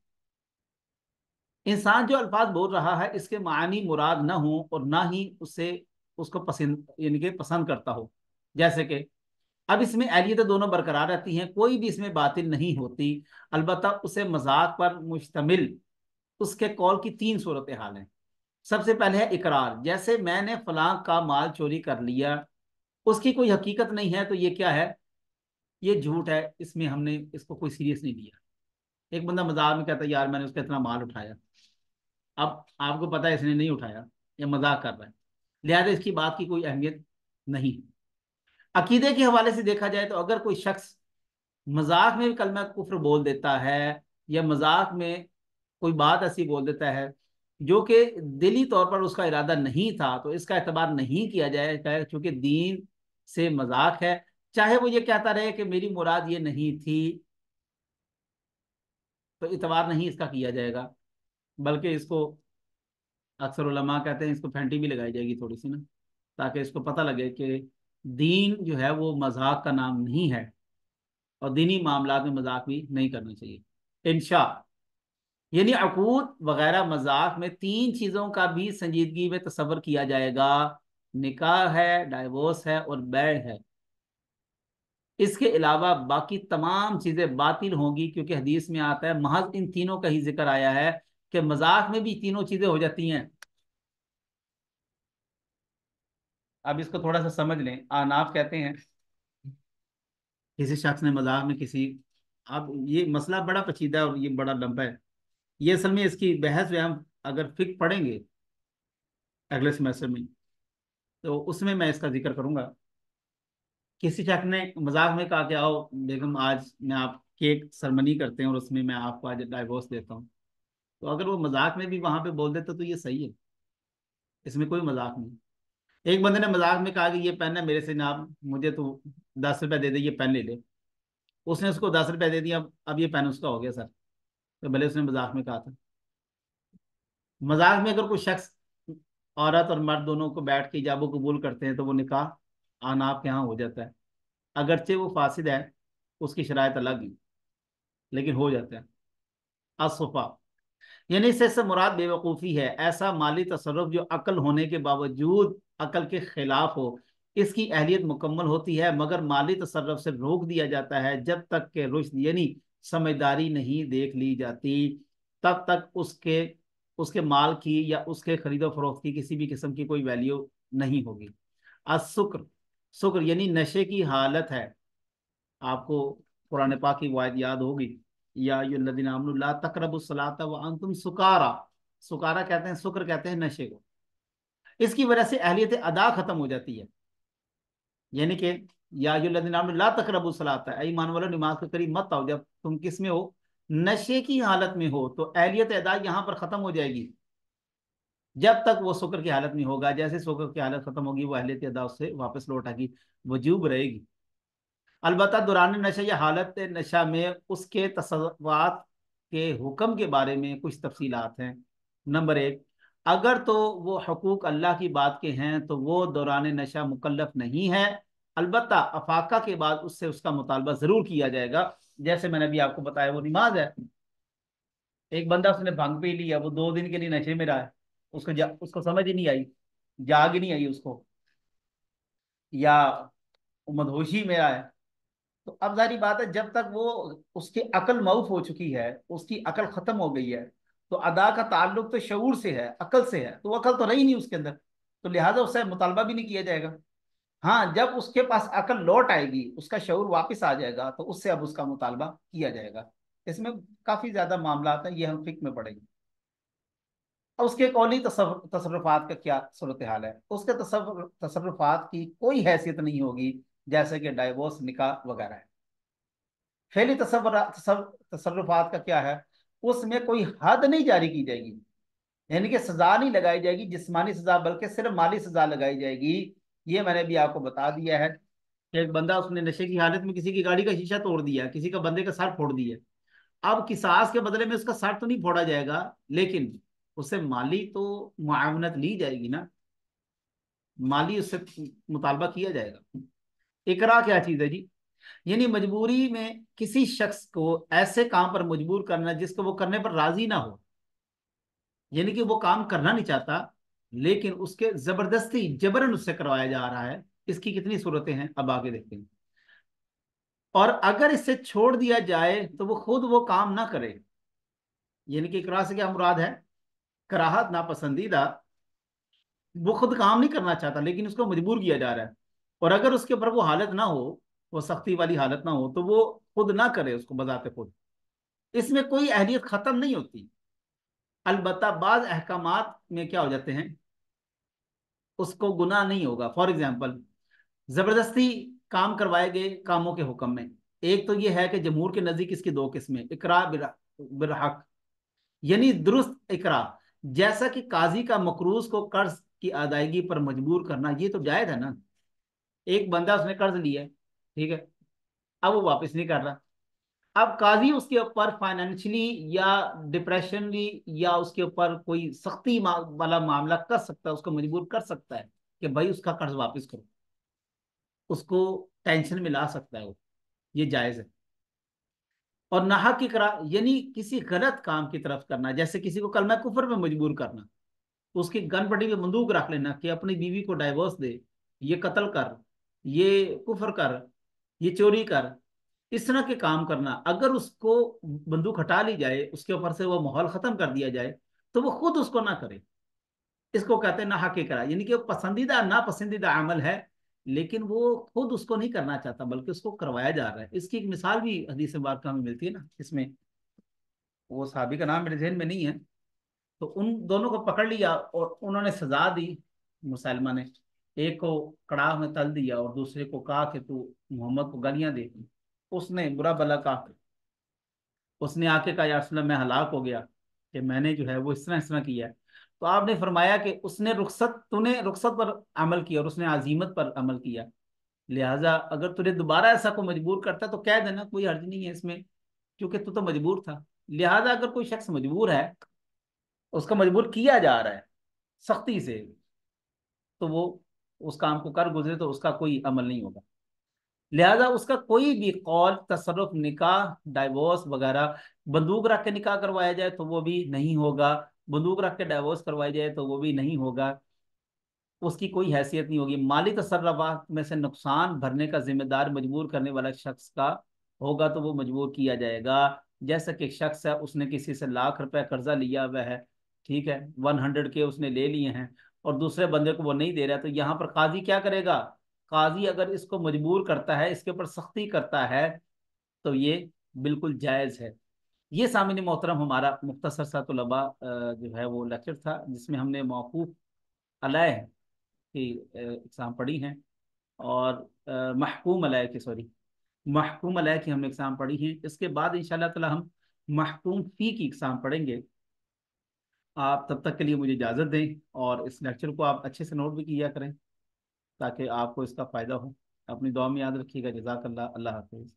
इंसान जो अल्फाज बोल रहा है इसके मानी मुराद ना हो और ना ही उससे उसको पसंद यानी कि पसंद करता हो जैसे कि अब इसमें अहलियत दोनों बरकरार रहती हैं कोई भी इसमें बातिल नहीं होती अलबत् उसे मजाक पर मुश्तमिल उसके कॉल की तीन सूरत हाल हैं सबसे पहले है इकरार जैसे मैंने फलां का माल चोरी कर लिया उसकी कोई हकीकत नहीं है तो ये क्या है ये झूठ है इसमें हमने इसको कोई सीरियस नहीं लिया एक बंदा मजाक में कहता यार मैंने उसका इतना माल उठाया अब आपको पता है इसने नहीं उठाया ये मजाक कर रहा है लिहाजा इसकी बात की कोई अहमियत नहीं है अकीदे के हवाले से देखा जाए तो अगर कोई शख्स मजाक में भी कलमा कुफ्र बोल देता है या मजाक में कोई बात ऐसी बोल देता है जो कि दिली तौर पर उसका इरादा नहीं था तो इसका एतबार नहीं किया जाए क्योंकि दीन से मजाक है चाहे वो ये कहता रहे कि मेरी मुराद ये नहीं थी तो इतवार नहीं इसका किया जाएगा बल्कि इसको अक्सर उलमा कहते हैं इसको फेंटी भी लगाई जाएगी थोड़ी सी ना ताकि इसको पता लगे कि दीन जो है वो मजाक का नाम नहीं है और दीनी मामला में मजाक भी नहीं करना चाहिए इंशा यानी अकूत वगैरह मजाक में तीन चीज़ों का भी संजीदगी में तस्वर किया जाएगा निकाह है डाइवोर्स है और बै है इसके अलावा बाकी तमाम चीज़ें बातिल होंगी क्योंकि हदीस में आता है महज इन तीनों का ही जिक्र आया है कि मजाक में भी तीनों चीजें हो जाती हैं अब इसको थोड़ा सा समझ लें आनाफ कहते हैं किसी शख्स ने मजाक में किसी आप ये मसला बड़ा पचीदा है और ये बड़ा लंबा है ये असल में इसकी बहस हम अगर फिक पढ़ेंगे अगले सेमेस्टर में तो उसमें मैं इसका जिक्र करूंगा किसी शख्स ने मजाक में कहा कि आओ बेगम आज मैं आप केक सरमनी करते हैं और उसमें मैं आपको आज डाइवोर्स देता हूँ तो अगर वो मजाक में भी वहां पे बोल देता तो ये सही है इसमें कोई मजाक नहीं एक बंदे ने मजाक में कहा कि ये पेन है मेरे से ना मुझे तो दस रुपये दे दे ये पेन ले ले उसने उसको दस रुपये दे दिया अब अब ये पेन उसका हो गया सर तो भले उसने मजाक में कहा था मजाक में अगर कोई शख्स औरत और मर्द दोनों को बैठ के जाबो कबूल करते हैं तो वो निकाह आना आपके यहाँ हो जाता है अगरचे वो फासिद है उसकी शरात अलग ही लेकिन हो जाता है असफ़ा यानी इससे मुराद बेवकूफ़ी है ऐसा माली तसरफ जो अकल होने के बावजूद अकल के खिलाफ हो इसकी अहलियत मुकम्मल होती है मगर माली तसरफ से रोक दिया जाता है जब तक के रुश्द यानी समझदारी नहीं देख ली जाती तब तक उसके उसके माल की या उसके खरीदो फरोख्त की किसी भी किस्म की कोई वैल्यू नहीं होगी अशुक्र शुक्र यानी नशे की हालत है आपको पुराने पाक की वायद याद होगी यादिन तकरबलात व तुम सुकारा सुकारा कहते हैं शुक्र कहते हैं नशे को इसकी वजह से अहलियत अदा खत्म हो जाती है यानी कि या यादिन तकरबलात ईमान वालों नमाज के करीब मत आओ जब तुम किस में हो नशे की हालत में हो तो अहलियत अदा यहाँ पर ख़त्म हो जाएगी जब तक वो शुक्र की हालत में होगा जैसे शुक्र की हालत ख़त्म होगी वो अहलियत अदा उससे वापस लौट आएगी वजूब रहेगी अलबत् दौरान नशा या हालत नशा में उसके तस्वात के हुक्म के बारे में कुछ तफसीलात हैं नंबर एक अगर तो वो हकूक अल्लाह की बात के हैं तो वो दौरान नशा मुकलफ नहीं है अलबत् अफाका के बाद उससे उसका मुतालबा ज़रूर किया जाएगा जैसे मैंने अभी आपको बताया वो नमाज है एक बंदा उसने भंग पी लिया वो दो दिन के लिए नशे में रहा है उसको जा, उसको समझ ही नहीं आई जाग ही नहीं आई उसको या मधोशी में रहा है तो अब जारी बात है जब तक वो उसकी अकल मऊफ हो चुकी है उसकी अकल खत्म हो गई है तो अदा का ताल्लुक तो शूर से है अकल से है तो वो अकल तो रही नहीं उसके अंदर तो लिहाजा उससे मुतालबा भी नहीं किया जाएगा हाँ जब उसके पास अकल लौट आएगी उसका शूर वापस आ जाएगा तो उससे अब उसका मुतालबा किया जाएगा इसमें काफ़ी ज़्यादा मामला हैं ये हम फिक में पड़ेंगे अब उसके कौली तसरफात का क्या सूरत हाल है उसके तसरफात की कोई हैसियत नहीं होगी जैसे कि डाइवोर्स निकाह वगैरह है फैली तस्वर तसरफात का क्या है उसमें कोई हद नहीं जारी की जाएगी यानी कि सजा नहीं लगाई जाएगी जिसमानी सजा बल्कि सिर्फ माली सजा लगाई जाएगी ये मैंने भी आपको बता दिया है कि एक बंदा उसने नशे की हालत में किसी की गाड़ी का शीशा तोड़ दिया किसी का बंदे का सर फोड़ दिया अब किसास के बदले में उसका सर तो नहीं फोड़ा जाएगा लेकिन उससे माली तो मुआवनत ली जाएगी ना माली उससे मुतालबा किया जाएगा इकरा क्या चीज है जी यानी मजबूरी में किसी शख्स को ऐसे काम पर मजबूर करना जिसको वो करने पर राजी ना हो यानी कि वो काम करना नहीं चाहता लेकिन उसके जबरदस्ती जबरन उससे करवाया जा रहा है इसकी कितनी सूरतें हैं अब आगे देखते हैं और अगर इससे छोड़ दिया जाए तो वो खुद वो काम ना करे यानी कि इकरा से क्या मुराद है कराहत नापसंदीदा वो खुद काम नहीं करना चाहता लेकिन उसको मजबूर किया जा रहा है और अगर उसके ऊपर वो हालत ना हो वो सख्ती वाली हालत ना हो तो वो खुद ना करे उसको बजाते खुद इसमें कोई अहलियत ख़त्म नहीं होती अलबत् बाज़ अहकाम में क्या हो जाते हैं उसको गुनाह नहीं होगा फॉर एग्जाम्पल ज़बरदस्ती काम करवाए गए कामों के हुक्म में एक तो ये है कि जमहूर के नज़दीक इसकी दो किस्में इकरा बिरहक यानी दुरुस्त इकरा जैसा कि काजी का मकरूज को कर्ज की अदायगी पर मजबूर करना ये तो जायद है ना एक बंदा उसने कर्ज लिया है ठीक है अब वो वापस नहीं कर रहा अब काजी उसके ऊपर फाइनेंशियली या डिप्रेशनली या उसके ऊपर कोई सख्ती वाला मामला कर सकता है उसको मजबूर कर सकता है कि भाई उसका कर्ज वापस करो उसको टेंशन में ला सकता है वो ये जायज़ है और नाहक की करा यानी किसी गलत काम की तरफ करना जैसे किसी को कलमा कुफर में मजबूर करना उसकी गनपटी में बंदूक रख लेना कि अपनी बीवी को डाइवोर्स दे ये कत्ल कर ये कुफर कर ये चोरी कर इस तरह के काम करना अगर उसको बंदूक हटा ली जाए उसके ऊपर से वो माहौल खत्म कर दिया जाए तो वो खुद उसको ना करे इसको कहते हैं ना हके करा यानी कि पसंदीदा ना पसंदीदा अमल है लेकिन वो खुद उसको नहीं करना चाहता बल्कि उसको करवाया जा रहा है इसकी एक मिसाल भी हदीस बार का हमें मिलती है ना इसमें वो साबी का नाम मेरे जहन में नहीं है तो उन दोनों को पकड़ लिया और उन्होंने सजा दी मुसलमा ने एक को कड़ाह में तल दिया और दूसरे को कहा कि तू मोहम्मद को गलियां दे उसने बुरा भला कहा उसने आके कहा यार मैं हलाक हो गया कि मैंने जो है वो इस तरह इस तरह किया तो आपने फरमाया कि उसने रुखसत तूने रुखसत पर अमल किया और उसने आजीमत पर अमल किया लिहाजा अगर तुझे दोबारा ऐसा को मजबूर करता तो कह देना कोई हर्ज नहीं है इसमें क्योंकि तू तो मजबूर था लिहाजा अगर कोई शख्स मजबूर है उसका मजबूर किया जा रहा है सख्ती से तो वो उस काम को कर गुजरे तो उसका कोई अमल नहीं होगा लिहाजा उसका कोई भी कौल तसरफ निका डाइवोर्स वगैरह बंदूक रख के निका करवाया जाए तो वो भी नहीं होगा बंदूक रख के डाइवोर्स करवाया जाए तो वो भी नहीं होगा उसकी कोई हैसियत नहीं होगी माली तसरफा में से नुकसान भरने का जिम्मेदार मजबूर करने वाला शख्स का होगा तो वो मजबूर किया जाएगा जैसा कि शख्स है उसने किसी से लाख रुपए कर्जा लिया हुआ है ठीक है वन हंड्रेड के उसने ले लिए हैं और दूसरे बंदे को वो नहीं दे रहा तो यहाँ पर काजी क्या करेगा काजी अगर इसको मजबूर करता है इसके ऊपर सख्ती करता है तो ये बिल्कुल जायज़ है ये सामिन मोहतरम हमारा मुख्तसर सा तलबा जो है वो लेक्चर था जिसमें हमने मौकूफ़ अलय की एग्ज़ाम पढ़ी हैं और महकूम अलय की सॉरी महकूम अलय की हमने एग्ज़ाम पढ़ी है इसके बाद इन ताला हम महकूम फ़ी की एग्ज़ाम पढ़ेंगे आप तब तक के लिए मुझे इजाज़त दें और इस लेक्चर को आप अच्छे से नोट भी किया करें ताकि आपको इसका फ़ायदा हो अपनी दुआ में याद रखिएगा जजाकल्ला अल्लाह हाफिज़